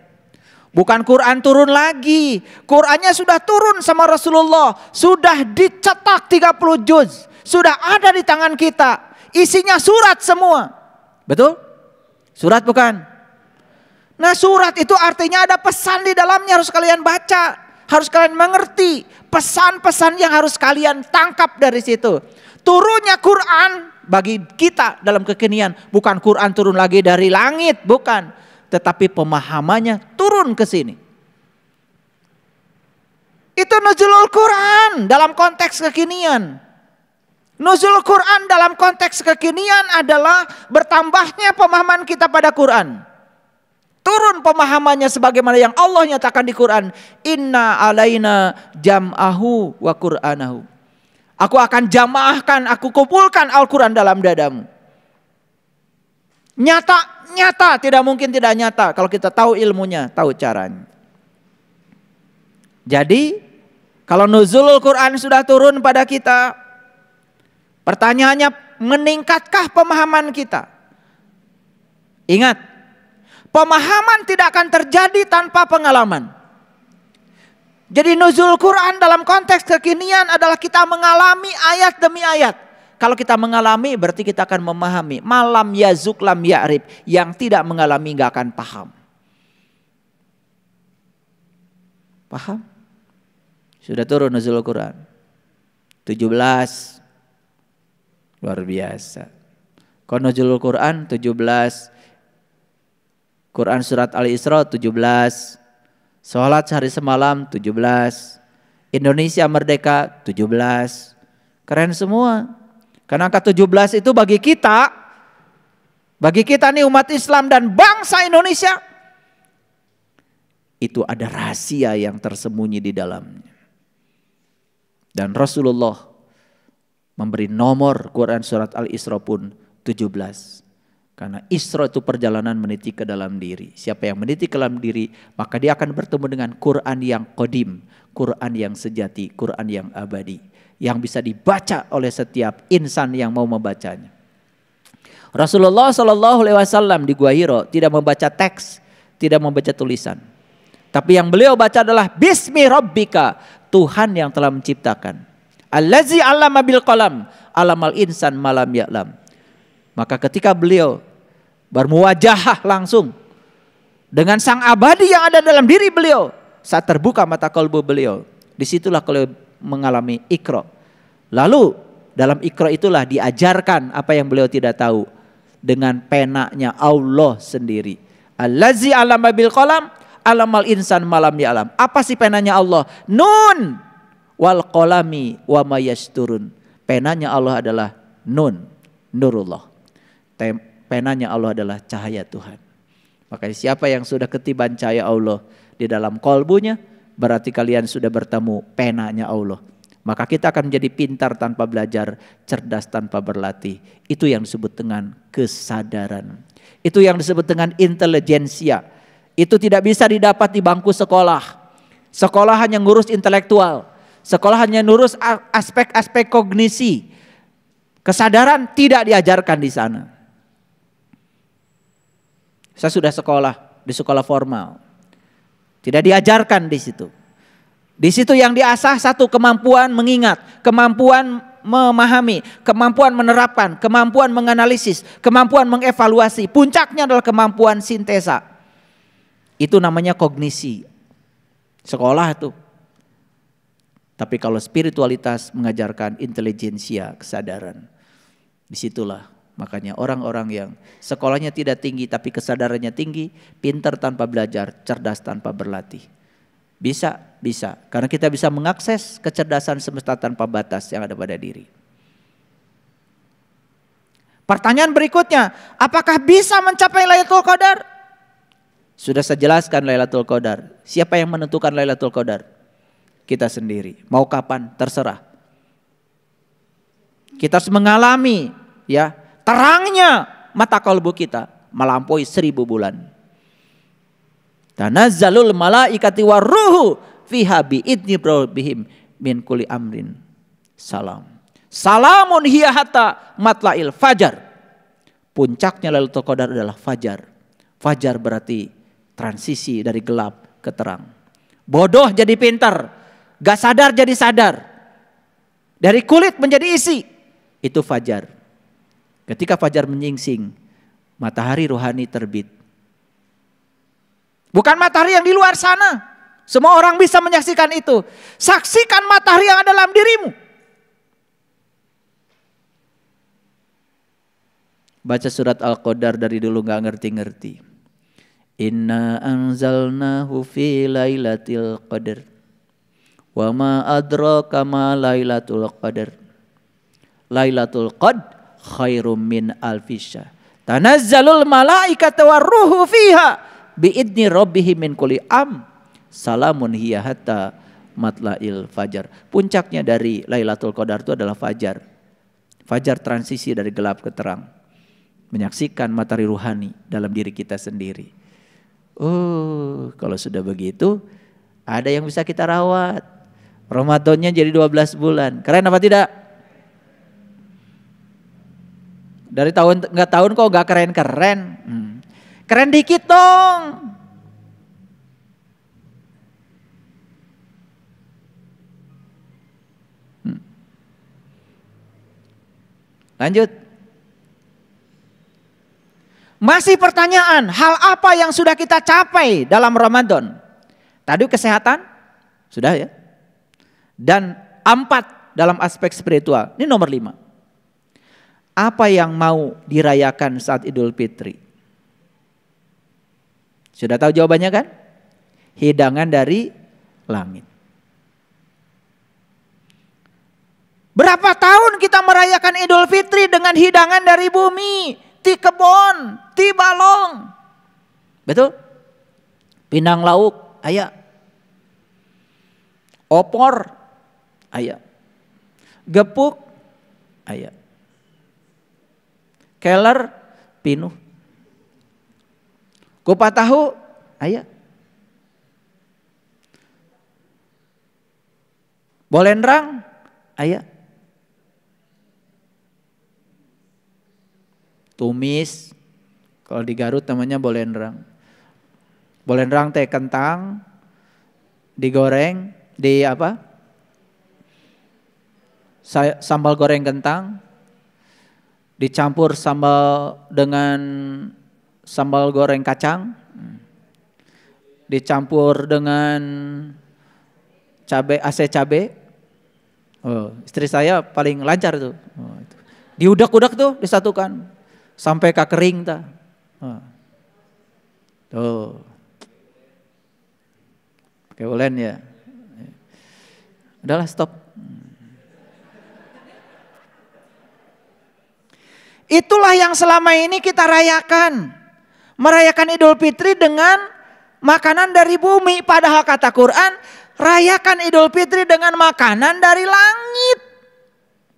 Bukan Quran turun lagi. Qurannya sudah turun sama Rasulullah. Sudah dicetak 30 juz sudah ada di tangan kita. Isinya surat semua. Betul? Surat bukan? Nah surat itu artinya ada pesan di dalamnya harus kalian baca. Harus kalian mengerti pesan-pesan yang harus kalian tangkap dari situ. Turunnya Quran bagi kita dalam kekinian. Bukan Quran turun lagi dari langit, bukan. Tetapi pemahamannya turun ke sini. Itu nuzulul Quran dalam konteks kekinian. Nuzul Quran dalam konteks kekinian adalah bertambahnya pemahaman kita pada Quran. Turun pemahamannya sebagaimana yang Allah nyatakan di Quran. Inna alaina jam'ahu wa Qur'anahu. Aku akan jamaahkan, aku kumpulkan Al-Quran dalam dadamu. Nyata, nyata, tidak mungkin tidak nyata. Kalau kita tahu ilmunya, tahu caranya. Jadi, kalau nuzul Quran sudah turun pada kita, Pertanyaannya, meningkatkah pemahaman kita? Ingat, pemahaman tidak akan terjadi tanpa pengalaman. Jadi nuzul Quran dalam konteks kekinian adalah kita mengalami ayat demi ayat. Kalau kita mengalami berarti kita akan memahami. Malam ya zuklam ya rib, Yang tidak mengalami nggak akan paham. Paham? Sudah turun nuzul Quran. 17 Luar biasa. Konojul Quran 17 Quran surat Al-Isra 17 Sholat sehari semalam 17 Indonesia merdeka 17 Keren semua Karena angka 17 itu bagi kita Bagi kita nih umat Islam dan bangsa Indonesia Itu ada rahasia yang tersembunyi di dalamnya Dan Rasulullah memberi nomor Quran surat Al-Isra pun 17. Karena Isra itu perjalanan meniti ke dalam diri. Siapa yang meniti ke dalam diri, maka dia akan bertemu dengan Quran yang kodim, Quran yang sejati, Quran yang abadi. Yang bisa dibaca oleh setiap insan yang mau membacanya. Rasulullah Shallallahu Alaihi Wasallam di Gua Hiro tidak membaca teks, tidak membaca tulisan. Tapi yang beliau baca adalah Bismi Rabbika, Tuhan yang telah menciptakan. Allazi allama bil qalam, alamal insan malam ya'lam. Maka ketika beliau bermuwajahah langsung dengan sang abadi yang ada dalam diri beliau, saat terbuka mata kalbu beliau, disitulah kalau mengalami ikro. Lalu dalam ikro itulah diajarkan apa yang beliau tidak tahu dengan penaknya Allah sendiri. Allazi alama bil qalam alamal insan malam ya'lam. Apa sih penanya Allah? Nun wal kolami wa mayasturun. Penanya Allah adalah nun, nurullah. penanya Allah adalah cahaya Tuhan. Makanya siapa yang sudah ketiban cahaya Allah di dalam kolbunya, berarti kalian sudah bertemu penanya Allah. Maka kita akan menjadi pintar tanpa belajar, cerdas tanpa berlatih. Itu yang disebut dengan kesadaran. Itu yang disebut dengan intelijensia. Itu tidak bisa didapat di bangku sekolah. Sekolah hanya ngurus intelektual. Sekolah hanya nurus aspek-aspek kognisi. Kesadaran tidak diajarkan di sana. Saya sudah sekolah di sekolah formal. Tidak diajarkan di situ. Di situ yang diasah satu kemampuan mengingat, kemampuan memahami, kemampuan menerapkan, kemampuan menganalisis, kemampuan mengevaluasi. Puncaknya adalah kemampuan sintesa. Itu namanya kognisi. Sekolah itu tapi kalau spiritualitas mengajarkan intelijensia, kesadaran. Disitulah makanya orang-orang yang sekolahnya tidak tinggi tapi kesadarannya tinggi, pintar tanpa belajar, cerdas tanpa berlatih. Bisa, bisa. Karena kita bisa mengakses kecerdasan semesta tanpa batas yang ada pada diri. Pertanyaan berikutnya, apakah bisa mencapai Lailatul Qadar? Sudah saya jelaskan Lailatul Qadar. Siapa yang menentukan Lailatul Qadar? kita sendiri. Mau kapan terserah. Kita harus mengalami ya terangnya mata kalbu kita melampaui seribu bulan. Tanazzalul malaikati waruhu fiha bi'idni rabbihim min kuli amrin. Salam. Salamun hiya matla'il fajar. Puncaknya lalu tokodar adalah fajar. Fajar berarti transisi dari gelap ke terang. Bodoh jadi pintar. Gak sadar jadi sadar. Dari kulit menjadi isi. Itu fajar. Ketika fajar menyingsing, matahari rohani terbit. Bukan matahari yang di luar sana. Semua orang bisa menyaksikan itu. Saksikan matahari yang ada dalam dirimu. Baca surat Al-Qadar dari dulu nggak ngerti-ngerti. Inna anzalnahu fi lailatil qadar. Wa ma adraka ma Lailatul Qadar. Lailatul Qad khairum min alfisya. Tanazzalul malaikatu waruhu fiha biidni rabbihim min kulli am. Salamun hiya hatta matla'il fajar. Puncaknya dari Lailatul Qadar itu adalah fajar. Fajar transisi dari gelap ke terang. Menyaksikan matahari ruhani dalam diri kita sendiri. Oh, kalau sudah begitu ada yang bisa kita rawat. Ramadannya jadi 12 bulan. Keren apa tidak? Dari tahun nggak tahun kok nggak keren-keren. Hmm. Keren dikit dong. Hmm. Lanjut. Masih pertanyaan, hal apa yang sudah kita capai dalam Ramadan? Tadi kesehatan, sudah ya? dan empat dalam aspek spiritual. Ini nomor lima. Apa yang mau dirayakan saat Idul Fitri? Sudah tahu jawabannya kan? Hidangan dari langit. Berapa tahun kita merayakan Idul Fitri dengan hidangan dari bumi, ti kebon, ti balong. Betul? Pinang lauk, ayah. Opor, ayam. Gepuk, ayam. Keler, pinuh. Kupat tahu, ayam. Bolendrang, ayam. Tumis, kalau di Garut namanya bolendrang. Bolendrang teh kentang, digoreng, di apa? sambal goreng kentang dicampur sambal dengan sambal goreng kacang dicampur dengan cabe AC cabe oh, istri saya paling lancar tuh oh, itu. diudak-udak tuh disatukan sampai ke kering ta oh. tuh pakai ulen ya udahlah stop Itulah yang selama ini kita rayakan. Merayakan Idul Fitri dengan makanan dari bumi. Padahal kata Quran, rayakan Idul Fitri dengan makanan dari langit.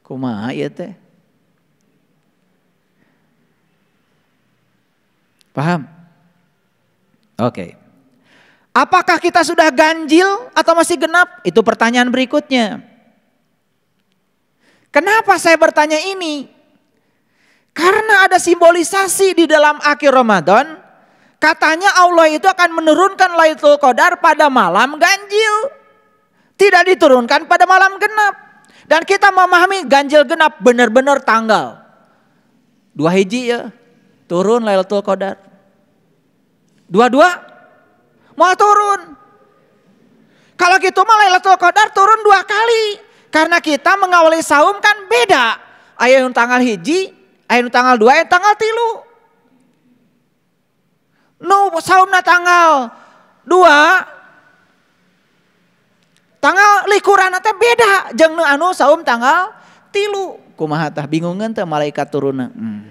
Kumaha ya teh? Paham? Oke. Apakah kita sudah ganjil atau masih genap? Itu pertanyaan berikutnya. Kenapa saya bertanya ini? Karena ada simbolisasi di dalam akhir Ramadan, katanya Allah itu akan menurunkan Lailatul Qadar pada malam ganjil. Tidak diturunkan pada malam genap. Dan kita memahami ganjil genap benar-benar tanggal. Dua hiji ya, turun Lailatul Qadar. Dua-dua mau turun. Kalau gitu mah Lailatul Qadar turun dua kali. Karena kita mengawali saum kan beda. Ayah yang tanggal hiji Ayo tanggal dua, ayo eh, tanggal tilu. Nu saumna tanggal dua, tanggal likuran teh beda jeng nu anu saum tanggal tilu. Kumaha tah bingungan teh malaikat turunnya. Hmm.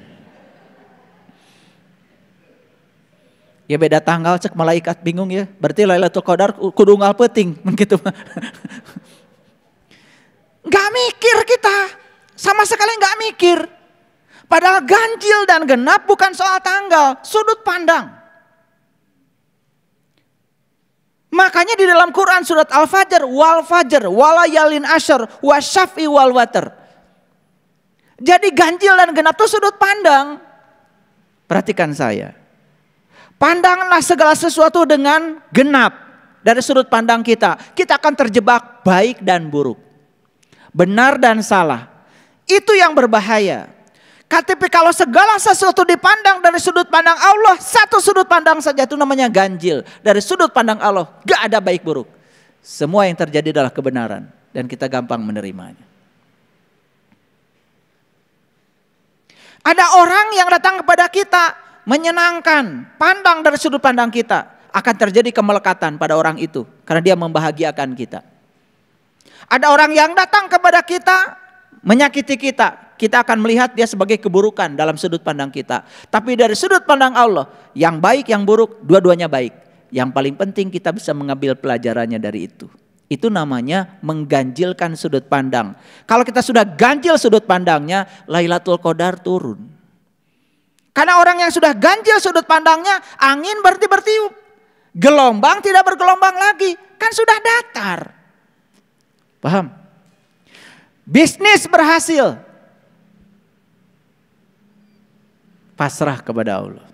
Ya beda tanggal cek malaikat bingung ya. Berarti Lailatul Qadar kudu ngal penting begitu. Gak mikir kita. Sama sekali nggak mikir. Padahal ganjil dan genap bukan soal tanggal, sudut pandang. Makanya di dalam Quran surat Al-Fajr, wal fajr, walayalin asyar, wasyafi wal water. Jadi ganjil dan genap itu sudut pandang. Perhatikan saya. Pandanglah segala sesuatu dengan genap dari sudut pandang kita. Kita akan terjebak baik dan buruk. Benar dan salah. Itu yang berbahaya. KTP kalau segala sesuatu dipandang dari sudut pandang Allah, satu sudut pandang saja itu namanya ganjil. Dari sudut pandang Allah, gak ada baik buruk. Semua yang terjadi adalah kebenaran dan kita gampang menerimanya. Ada orang yang datang kepada kita menyenangkan, pandang dari sudut pandang kita. Akan terjadi kemelekatan pada orang itu karena dia membahagiakan kita. Ada orang yang datang kepada kita menyakiti kita, kita akan melihat dia sebagai keburukan dalam sudut pandang kita. Tapi dari sudut pandang Allah, yang baik, yang buruk, dua-duanya baik. Yang paling penting kita bisa mengambil pelajarannya dari itu. Itu namanya mengganjilkan sudut pandang. Kalau kita sudah ganjil sudut pandangnya, Lailatul Qadar turun. Karena orang yang sudah ganjil sudut pandangnya, angin berarti bertiup. Gelombang tidak bergelombang lagi, kan sudah datar. Paham? Bisnis berhasil. Pasrah kepada Allah.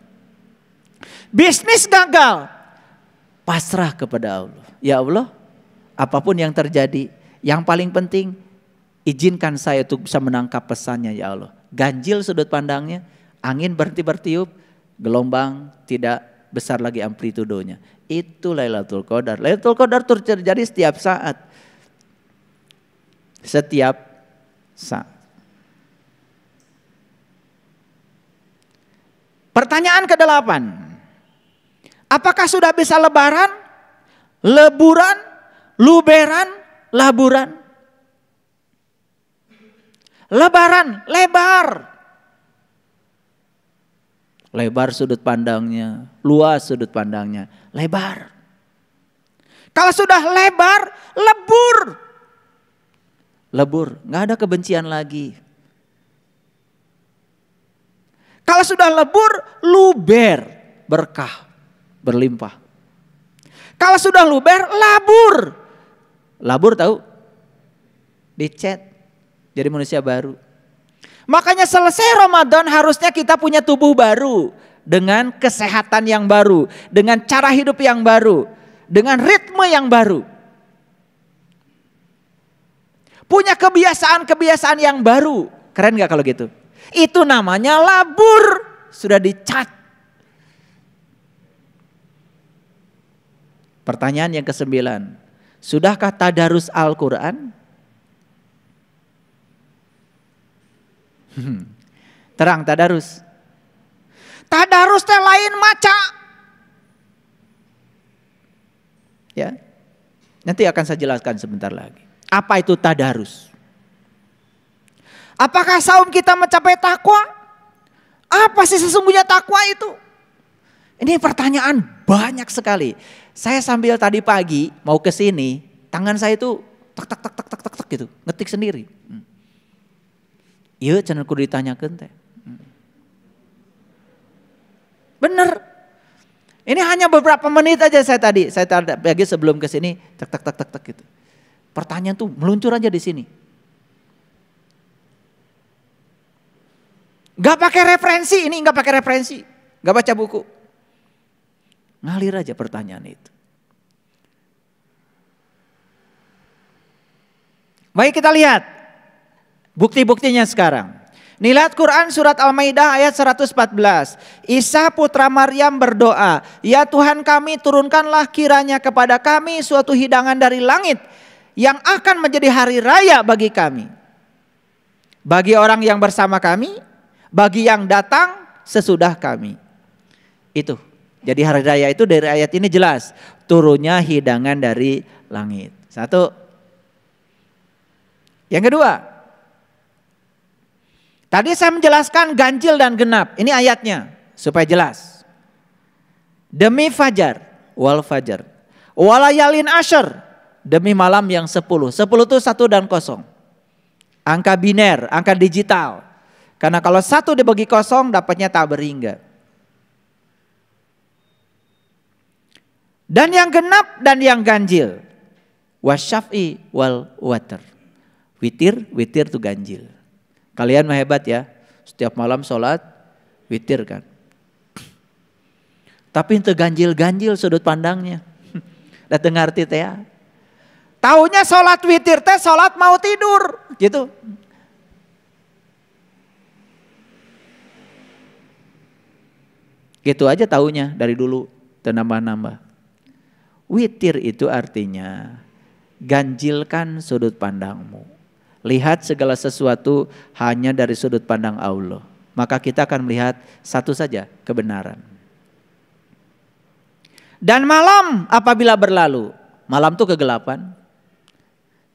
Bisnis gagal. Pasrah kepada Allah. Ya Allah, apapun yang terjadi, yang paling penting izinkan saya untuk bisa menangkap pesannya ya Allah. Ganjil sudut pandangnya, angin berhenti bertiup, gelombang tidak besar lagi amplitudonya. Itu Lailatul Qadar. Lailatul Qadar terjadi setiap saat. Setiap sa. Pertanyaan ke-8. Apakah sudah bisa lebaran? Leburan, luberan, laburan. Lebaran, lebar. Lebar sudut pandangnya, luas sudut pandangnya, lebar. Kalau sudah lebar, lebur lebur, nggak ada kebencian lagi. Kalau sudah lebur, luber, berkah, berlimpah. Kalau sudah luber, labur. Labur tahu? Dicet. Jadi manusia baru. Makanya selesai Ramadan harusnya kita punya tubuh baru. Dengan kesehatan yang baru. Dengan cara hidup yang baru. Dengan ritme yang baru. Punya kebiasaan-kebiasaan yang baru. Keren gak kalau gitu? Itu namanya labur. Sudah dicat. Pertanyaan yang kesembilan. Sudahkah tadarus Al-Quran? Hmm. Terang tadarus. Tadarus teh lain maca. Ya. Nanti akan saya jelaskan sebentar lagi. Apa itu tadarus? Apakah saum kita mencapai takwa? Apa sih sesungguhnya takwa itu? Ini pertanyaan banyak sekali. Saya sambil tadi pagi mau ke sini, tangan saya itu tak tak tak tak tak tak gitu, ngetik sendiri. Hmm. Iya, channel kudu ditanyakan teh. Hmm. Bener. Ini hanya beberapa menit aja saya tadi, saya tadi pagi sebelum ke sini, tak tak tak tak tak gitu. Pertanyaan tuh meluncur aja di sini. Gak pakai referensi, ini gak pakai referensi. Gak baca buku. Ngalir aja pertanyaan itu. Baik kita lihat bukti-buktinya sekarang. Nilat Quran surat Al-Maidah ayat 114. Isa putra Maryam berdoa, "Ya Tuhan kami, turunkanlah kiranya kepada kami suatu hidangan dari langit yang akan menjadi hari raya bagi kami. Bagi orang yang bersama kami, bagi yang datang sesudah kami. Itu. Jadi hari raya itu dari ayat ini jelas. Turunnya hidangan dari langit. Satu. Yang kedua. Tadi saya menjelaskan ganjil dan genap. Ini ayatnya. Supaya jelas. Demi fajar. Wal fajar. Walayalin asyar demi malam yang sepuluh. Sepuluh itu satu dan kosong. Angka biner, angka digital. Karena kalau satu dibagi kosong dapatnya tak berhingga. Dan yang genap dan yang ganjil. Wasyafi wal water. Witir, witir itu ganjil. Kalian mah hebat ya. Setiap malam sholat, witir kan. Tapi itu ganjil-ganjil sudut pandangnya. Dan dengar teh ya. Tahunya sholat witir teh sholat mau tidur. Gitu. Gitu aja tahunya dari dulu. Tenambah-nambah. Witir itu artinya ganjilkan sudut pandangmu. Lihat segala sesuatu hanya dari sudut pandang Allah. Maka kita akan melihat satu saja kebenaran. Dan malam apabila berlalu. Malam itu kegelapan.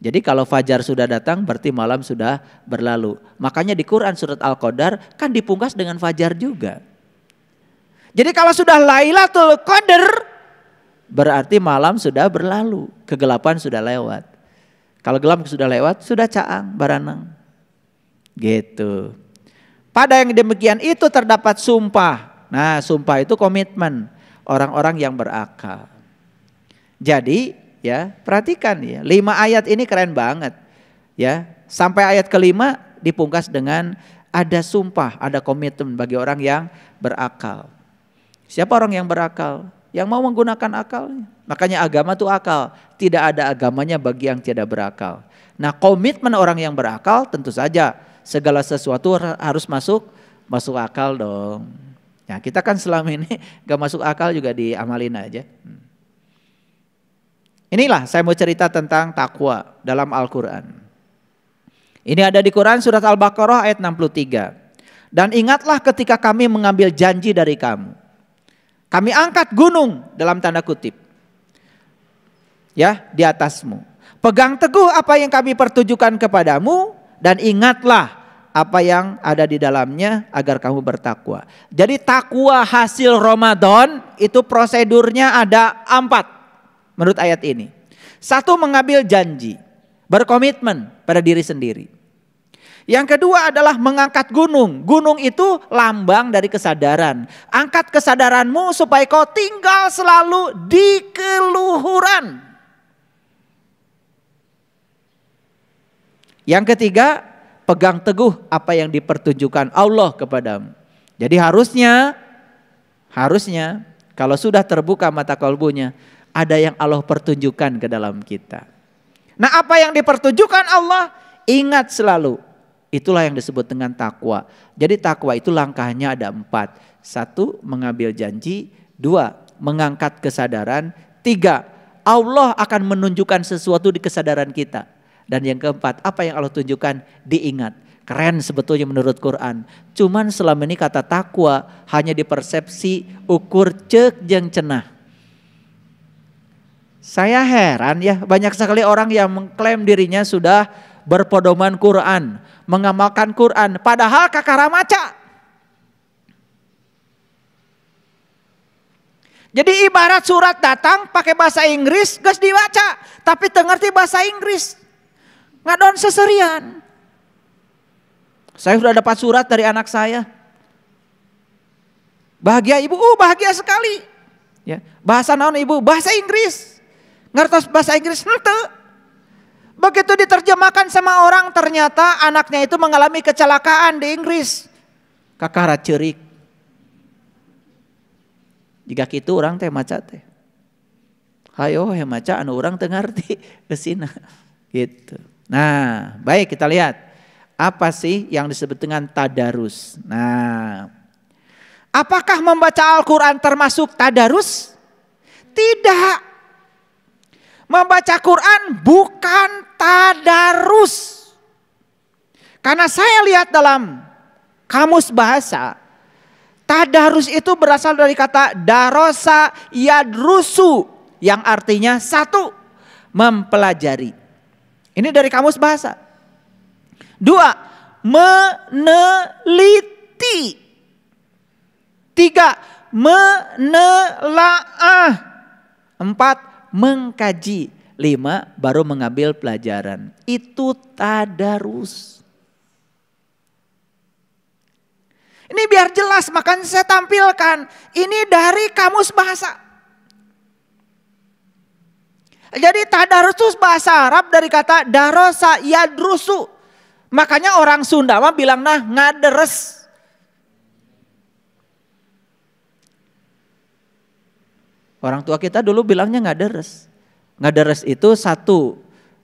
Jadi kalau fajar sudah datang berarti malam sudah berlalu. Makanya di Quran surat Al-Qadar kan dipungkas dengan fajar juga. Jadi kalau sudah Lailatul Qadar berarti malam sudah berlalu, kegelapan sudah lewat. Kalau gelap sudah lewat, sudah caang baranang. Gitu. Pada yang demikian itu terdapat sumpah. Nah, sumpah itu komitmen orang-orang yang berakal. Jadi Ya, perhatikan ya. Lima ayat ini keren banget. Ya, sampai ayat kelima dipungkas dengan ada sumpah, ada komitmen bagi orang yang berakal. Siapa orang yang berakal? Yang mau menggunakan akal Makanya agama itu akal. Tidak ada agamanya bagi yang tidak berakal. Nah komitmen orang yang berakal tentu saja segala sesuatu harus masuk masuk akal dong. Nah kita kan selama ini gak masuk akal juga diamalin aja. Hmm. Inilah saya mau cerita tentang takwa dalam Al-Quran. Ini ada di Quran surat Al-Baqarah ayat 63. Dan ingatlah ketika kami mengambil janji dari kamu. Kami angkat gunung dalam tanda kutip. Ya, di atasmu. Pegang teguh apa yang kami pertunjukkan kepadamu dan ingatlah apa yang ada di dalamnya agar kamu bertakwa. Jadi takwa hasil Ramadan itu prosedurnya ada empat menurut ayat ini. Satu mengambil janji, berkomitmen pada diri sendiri. Yang kedua adalah mengangkat gunung. Gunung itu lambang dari kesadaran. Angkat kesadaranmu supaya kau tinggal selalu di keluhuran. Yang ketiga, pegang teguh apa yang dipertunjukkan Allah kepadamu. Jadi harusnya harusnya kalau sudah terbuka mata kalbunya, ada yang Allah pertunjukkan ke dalam kita. Nah, apa yang dipertunjukkan Allah? Ingat selalu. Itulah yang disebut dengan takwa. Jadi takwa itu langkahnya ada empat. Satu, mengambil janji. Dua, mengangkat kesadaran. Tiga, Allah akan menunjukkan sesuatu di kesadaran kita. Dan yang keempat, apa yang Allah tunjukkan? Diingat. Keren sebetulnya menurut Quran. Cuman selama ini kata takwa hanya dipersepsi ukur cek yang cenah. Saya heran ya, banyak sekali orang yang mengklaim dirinya sudah berpedoman Quran, mengamalkan Quran, padahal kakara maca. Jadi ibarat surat datang pakai bahasa Inggris, gas dibaca, tapi tengerti bahasa Inggris. Ngadon seserian. Saya sudah dapat surat dari anak saya. Bahagia ibu, uh bahagia sekali. Ya, bahasa naon ibu? Bahasa Inggris. Ngertos bahasa Inggris ente. Begitu diterjemahkan sama orang ternyata anaknya itu mengalami kecelakaan di Inggris. Kakak racerik. Jika itu orang teh maca teh. Hayo he maca anu orang teh ngarti sini. Gitu. Nah baik kita lihat. Apa sih yang disebut dengan tadarus? Nah, apakah membaca Al-Quran termasuk tadarus? Tidak membaca Quran bukan tadarus. Karena saya lihat dalam kamus bahasa, tadarus itu berasal dari kata darosa yadrusu yang artinya satu, mempelajari. Ini dari kamus bahasa. Dua, meneliti. Tiga, menelaah. Empat, mengkaji. Lima, baru mengambil pelajaran. Itu tadarus. Ini biar jelas, makanya saya tampilkan. Ini dari kamus bahasa. Jadi tadarus itu bahasa Arab dari kata darosa yadrusu. Makanya orang Sunda mah bilang nah ngaderes. Orang tua kita dulu bilangnya nggak deres, nggak deres itu satu,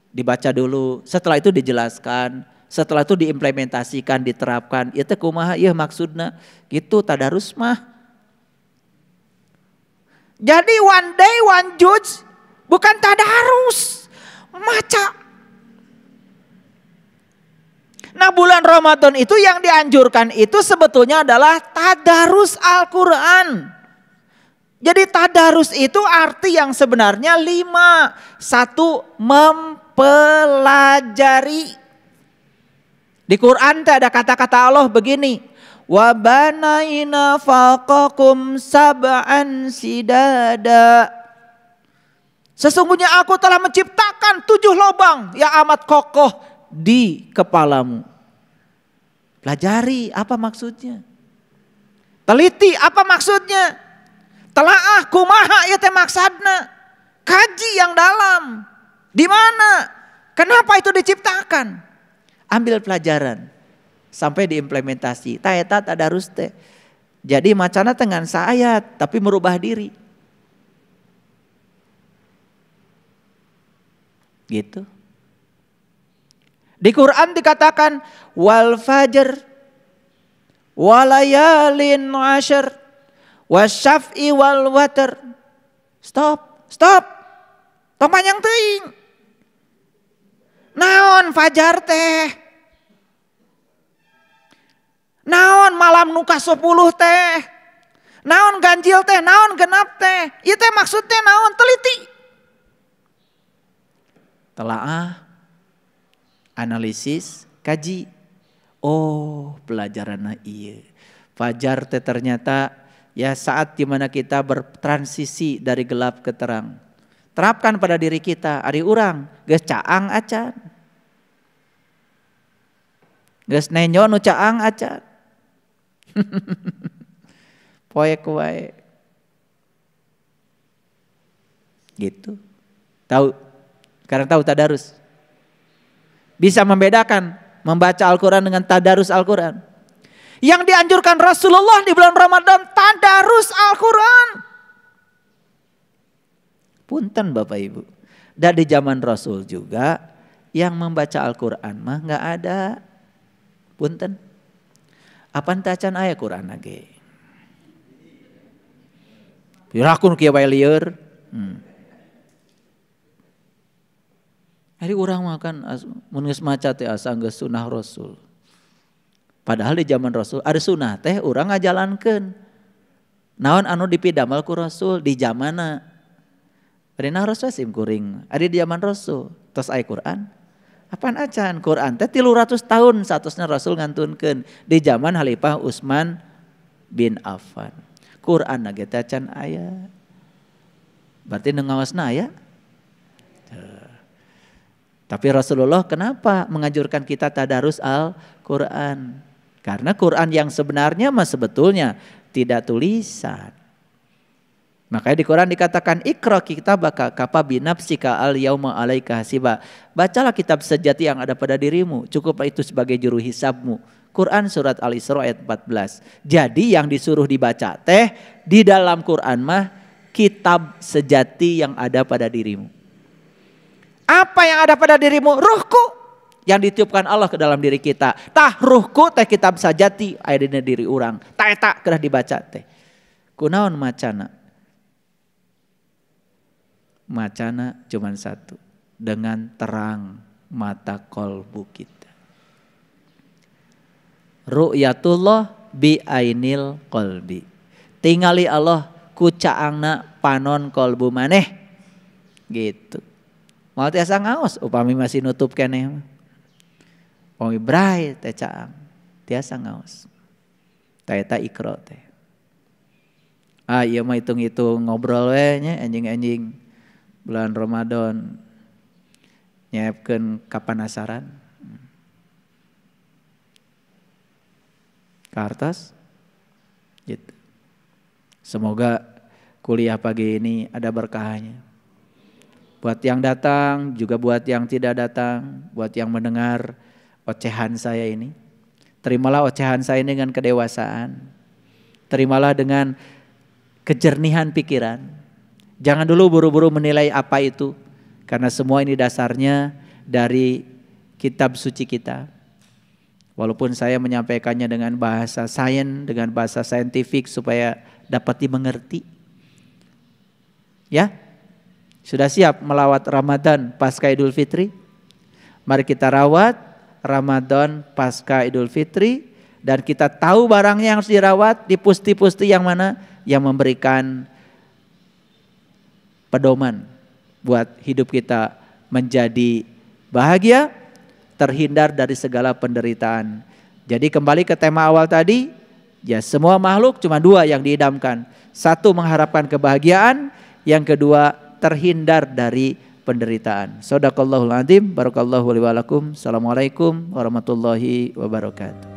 dibaca dulu, setelah itu dijelaskan, setelah itu diimplementasikan, diterapkan. Itu iya kumaha, iya maksudnya gitu tadarus mah. Jadi one day one judge bukan tadarus, maca Nah bulan Ramadan itu yang dianjurkan itu sebetulnya adalah tadarus Al-Quran. Jadi tadarus itu arti yang sebenarnya lima. Satu, mempelajari. Di Quran ada kata-kata Allah begini. Wabanaina falqakum sab'an sidada. Sesungguhnya aku telah menciptakan tujuh lobang yang amat kokoh di kepalamu. Pelajari apa maksudnya. Teliti apa maksudnya. Telah aku ah, maha teh maksadna. Kaji yang dalam. Di mana? Kenapa itu diciptakan? Ambil pelajaran sampai diimplementasi. Taeta tadarus teh. Jadi macana dengan saya tapi merubah diri. Gitu. Di Quran dikatakan wal fajr walayalin asyr Wasyaf'i wal water. Stop, stop. yang teing. Naon fajar teh. Naon malam nuka sepuluh teh. Naon ganjil teh, naon genap teh. Itu teh maksudnya naon teliti. Telaah, analisis, kaji. Oh pelajaran iya. Fajar teh ternyata ya saat dimana kita bertransisi dari gelap ke terang. Terapkan pada diri kita, ari urang, geus caang acan. Geus nenyo nu caang acan. Poek wae. Gitu. Tahu karena tahu tadarus. Bisa membedakan membaca Al-Qur'an dengan tadarus Al-Qur'an. Yang dianjurkan Rasulullah di bulan Ramadan tadarus Al-Quran. Punten Bapak Ibu. Dan di zaman Rasul juga yang membaca Al-Quran mah nggak ada. Punten. Apa tacan ayat Quran lagi? Pirakun kia bae lieur. Hari hmm. orang makan mun geus maca teh asa geus Rasul. Padahal di zaman Rasul ada sunnah teh orang ngajalankan. Naon anu dipidamal ku Rasul di zamana. Rina Rasul sim kuring. Ada di zaman Rasul. Tos ayat Quran. Apaan acan Quran teh ratus tahun statusnya Rasul ngantunkan di zaman Khalifah Utsman bin Affan. Quran nage acan ayat Berarti nengawas aya. Tapi Rasulullah kenapa mengajurkan kita tadarus Al-Quran? Karena Quran yang sebenarnya mah sebetulnya tidak tulisan. Makanya di Quran dikatakan ikra kita baka kapa binafsika al yauma alaika hasiba. Bacalah kitab sejati yang ada pada dirimu, cukup itu sebagai juru hisabmu. Quran surat Al-Isra ayat 14. Jadi yang disuruh dibaca teh di dalam Quran mah kitab sejati yang ada pada dirimu. Apa yang ada pada dirimu? Ruhku yang ditiupkan Allah ke dalam diri kita. Tah ruhku teh kitab sajati ayat dina diri orang. Tak eta kedah dibaca teh. Kunaon macana? Macana cuman satu. Dengan terang mata kolbu kita. Ru'yatullah bi'ainil kolbi. Tingali Allah kucaangna panon kolbu maneh. Gitu. Mau tiasa ngaos upami masih nutup keneh Gitu. Wong Ibrahim teh caang. Tiasa ngaos. Taeta ikro teh. Ah iya mah hitung-hitung ngobrol we nya anjing-anjing bulan Ramadan nyiapkan kapanasaran. Ke kartas. Gitu. Semoga kuliah pagi ini ada berkahnya. Buat yang datang, juga buat yang tidak datang, buat yang mendengar, ocehan saya ini. Terimalah ocehan saya ini dengan kedewasaan. Terimalah dengan kejernihan pikiran. Jangan dulu buru-buru menilai apa itu. Karena semua ini dasarnya dari kitab suci kita. Walaupun saya menyampaikannya dengan bahasa sains, dengan bahasa saintifik supaya dapat dimengerti. Ya, sudah siap melawat Ramadan pasca Idul Fitri? Mari kita rawat Ramadan pasca Idul Fitri dan kita tahu barangnya yang harus dirawat di pusti-pusti yang mana yang memberikan pedoman buat hidup kita menjadi bahagia terhindar dari segala penderitaan. Jadi kembali ke tema awal tadi, ya semua makhluk cuma dua yang diidamkan. Satu mengharapkan kebahagiaan, yang kedua terhindar dari penderitaan. Sadaqallahul adzim, barakallahu li wa lakum. Assalamualaikum warahmatullahi wabarakatuh.